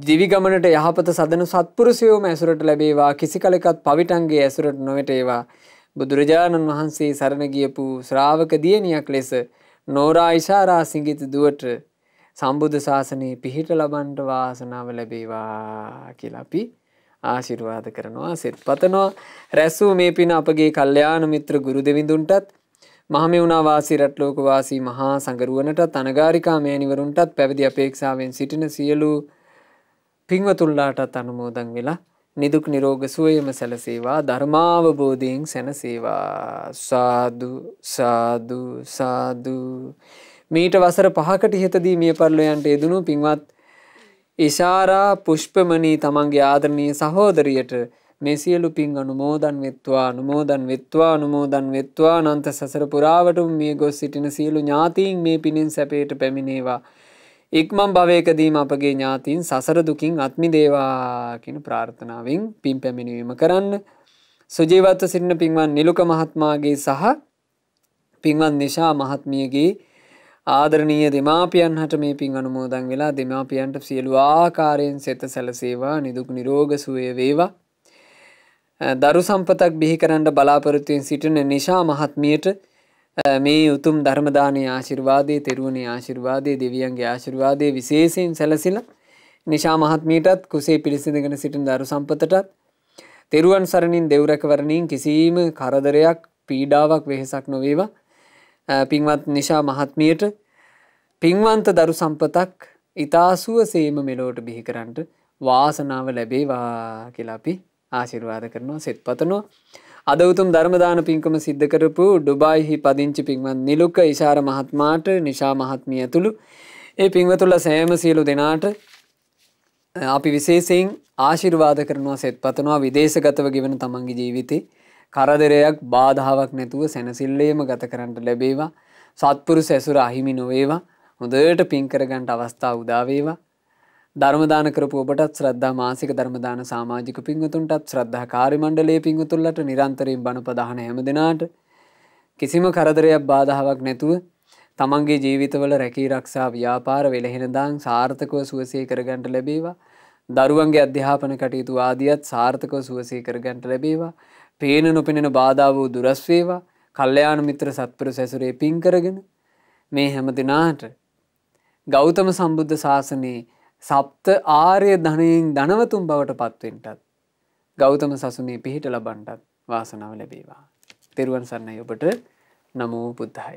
දිවිගමනට යහපත සදන සත්පුරුසයෝම ඇසුරට ලැබේවා කිසි කලෙකත් පවිටන්ගේ ඇසුරට නොවටේවා බුදුරජාණන් වහන්සේ සරණ ගියපු ශ්‍රාවක දියණියක් ලෙස නෝරා ඉශාරා සිංගිත දුවට සම්බුද්ධ ශාසනයේ පිහිට ලබන්ට වාසනාව ලැබේවා කියලා අපි ආශිර්වාද කරනවා සෙත් පතනවා රැස්සූ මේ පින අපගේ කල්්‍යයාන මිත්‍ර ගුරු දෙවිඳුන්ටත් මහමවුණවාසි රට්ලෝකවාසී මහා සඟරුවනට තනගාරිකා මෑනිවරුන්ටත් පැවිදි අපේක්ෂාවෙන් සිටින සියලූ පින්වතුල්ලාටත් අනුමෝදන් වෙලා නිදුක් නිරෝග සුවයම සැලසේවා ධර්මාවබෝධයෙන් සැනසේවා සාදු සාදු සාදු මීට වසර පහකට හිතදී මිය පරලොයන්ට යෙදනු පින්වත් ඉශාරා පුෂ්පමනී තමන්ගේ ආදරණී සහෝදරියට මේ සියලු පින් අනුමෝදන් වෙත්වා අනුමෝදන් වෙත්වා අනුමෝදන් වෙත්වා නන්ත සසර පුරාවටම මිය ගොස් සිටින සියලු ඥාතීන් මේ පිණින් සැපයට පැමිණේවා ඉක්මම් භවයකදීම අපගේ ඥාතින් සසරදුකින් අත්මි දේවාකින ප්‍රාර්ථනාවෙන් පින් පැමිණවීම කරන්න සුජීවත්ව සිටින පින්වන් නිලුක මහත්මාගේ සහ පින්වන් නිශා මහත්මියගේ ආදරණීය දෙමාපියන් හට මේ පින් අනුමෝදන් වෙලා දෙමාපියන්ට සියලු ආකාරයෙන් සෙත සැලසේවා නිදුක් නිරෝග සුවය වේවා. දරු සම්පතක් බිහි කරන්න බලාපොරොත්තුවෙන් සිටින නිශා මහත්මියට මේ උතුම් ධර්මදානය ආශිර්වාදය තෙරුවනේ ආශිර්වාදය දෙවියන්ගේ ආශිර්වාදය විශේෂයෙන් සැලසිල නිශා මහත්මීටත් කුසේ පිළිසිඳගෙන සිටින් දරු සම්පතටත් තෙරුවන් සරණින් දෙවරැකවරණින් කිසිීම කරදරයක් පීඩාවක් වෙහෙසක් නොවේවා පින්වත් නිශා මහත්මියට පින්වන්ත දරු සම්පතක් ඉතාසුව සේම මෙලෝට බිහි කරන්නට වාසනාව ලැබේවා කියලාපි ආශිර්වාද කරනවා සෙත් පතනවා අදවතුම් ධර්මදාන පින්කම සිද්ධ කරපු ඩුබායිහි පදිංචි පින්වත් නිලුක්ක ඉශාර මහත්මාට නිශා මහත්මිය ඇතුළු ඒ පින්වතුල්ල සෑම සියලු දෙනාට අපි විශේෂයෙන් ආශිර්වාද කරනවා සෙත් පතනවා විදේශගතව ගෙවන තමන්ගේ ජීවිතේ කරදරයක් බාධාවක් නැතුව සැනසිල්ලේම ගත කරන්නට ලැබේවා සත්පුරු සැසුර අහිමි නොවේවා හොඳට පින්කරගන්ට අවස්ථා උදාවේවා ධර්මදාන කරපු ඔබටත් ශ්‍රද්ධා මාසික ධර්මදාන සමාජික පින්වතුන්ටත් ශ්‍රද්ධා කාරිමණ්ඩලේ පින්වතුල්ලට නිරන්තරයෙන් බණපදාහන හැම දෙනාට කිසිම කරදරයක් බාධාවක් නැතුව තමන්ගේ ජීවිතවල රැකී රක්ෂා ව්‍යාපාර වෙළහෙනදාං සාර්ථකව සුවසේ කරගන්ට ලැබේවා දරුවන්ගේ අධ්‍යාපන කටයුතු ආදියත් සාර්ථකව සුවසේ කරගන්ට ලැබේවා පේන නොපෙනෙන බාධාව වූ දුරස්වේවා කල්්‍යයාන මිත්‍ර සත්පුර සැසුරේ පින් කරගෙන මේ හැම දෙනාට ගෞතම සම්බුද්ධ ශාසනයේ සප්ත ආරය ධනයෙන් ධනවතුම් බවට පත්වෙන්ටත් ගෞතම සසුනේ පිහිට ලබන්ටත් වාසනාව ලැබේවා. තෙරුවන් සන්නයි ඔබට නමෝ බුද්ධාය.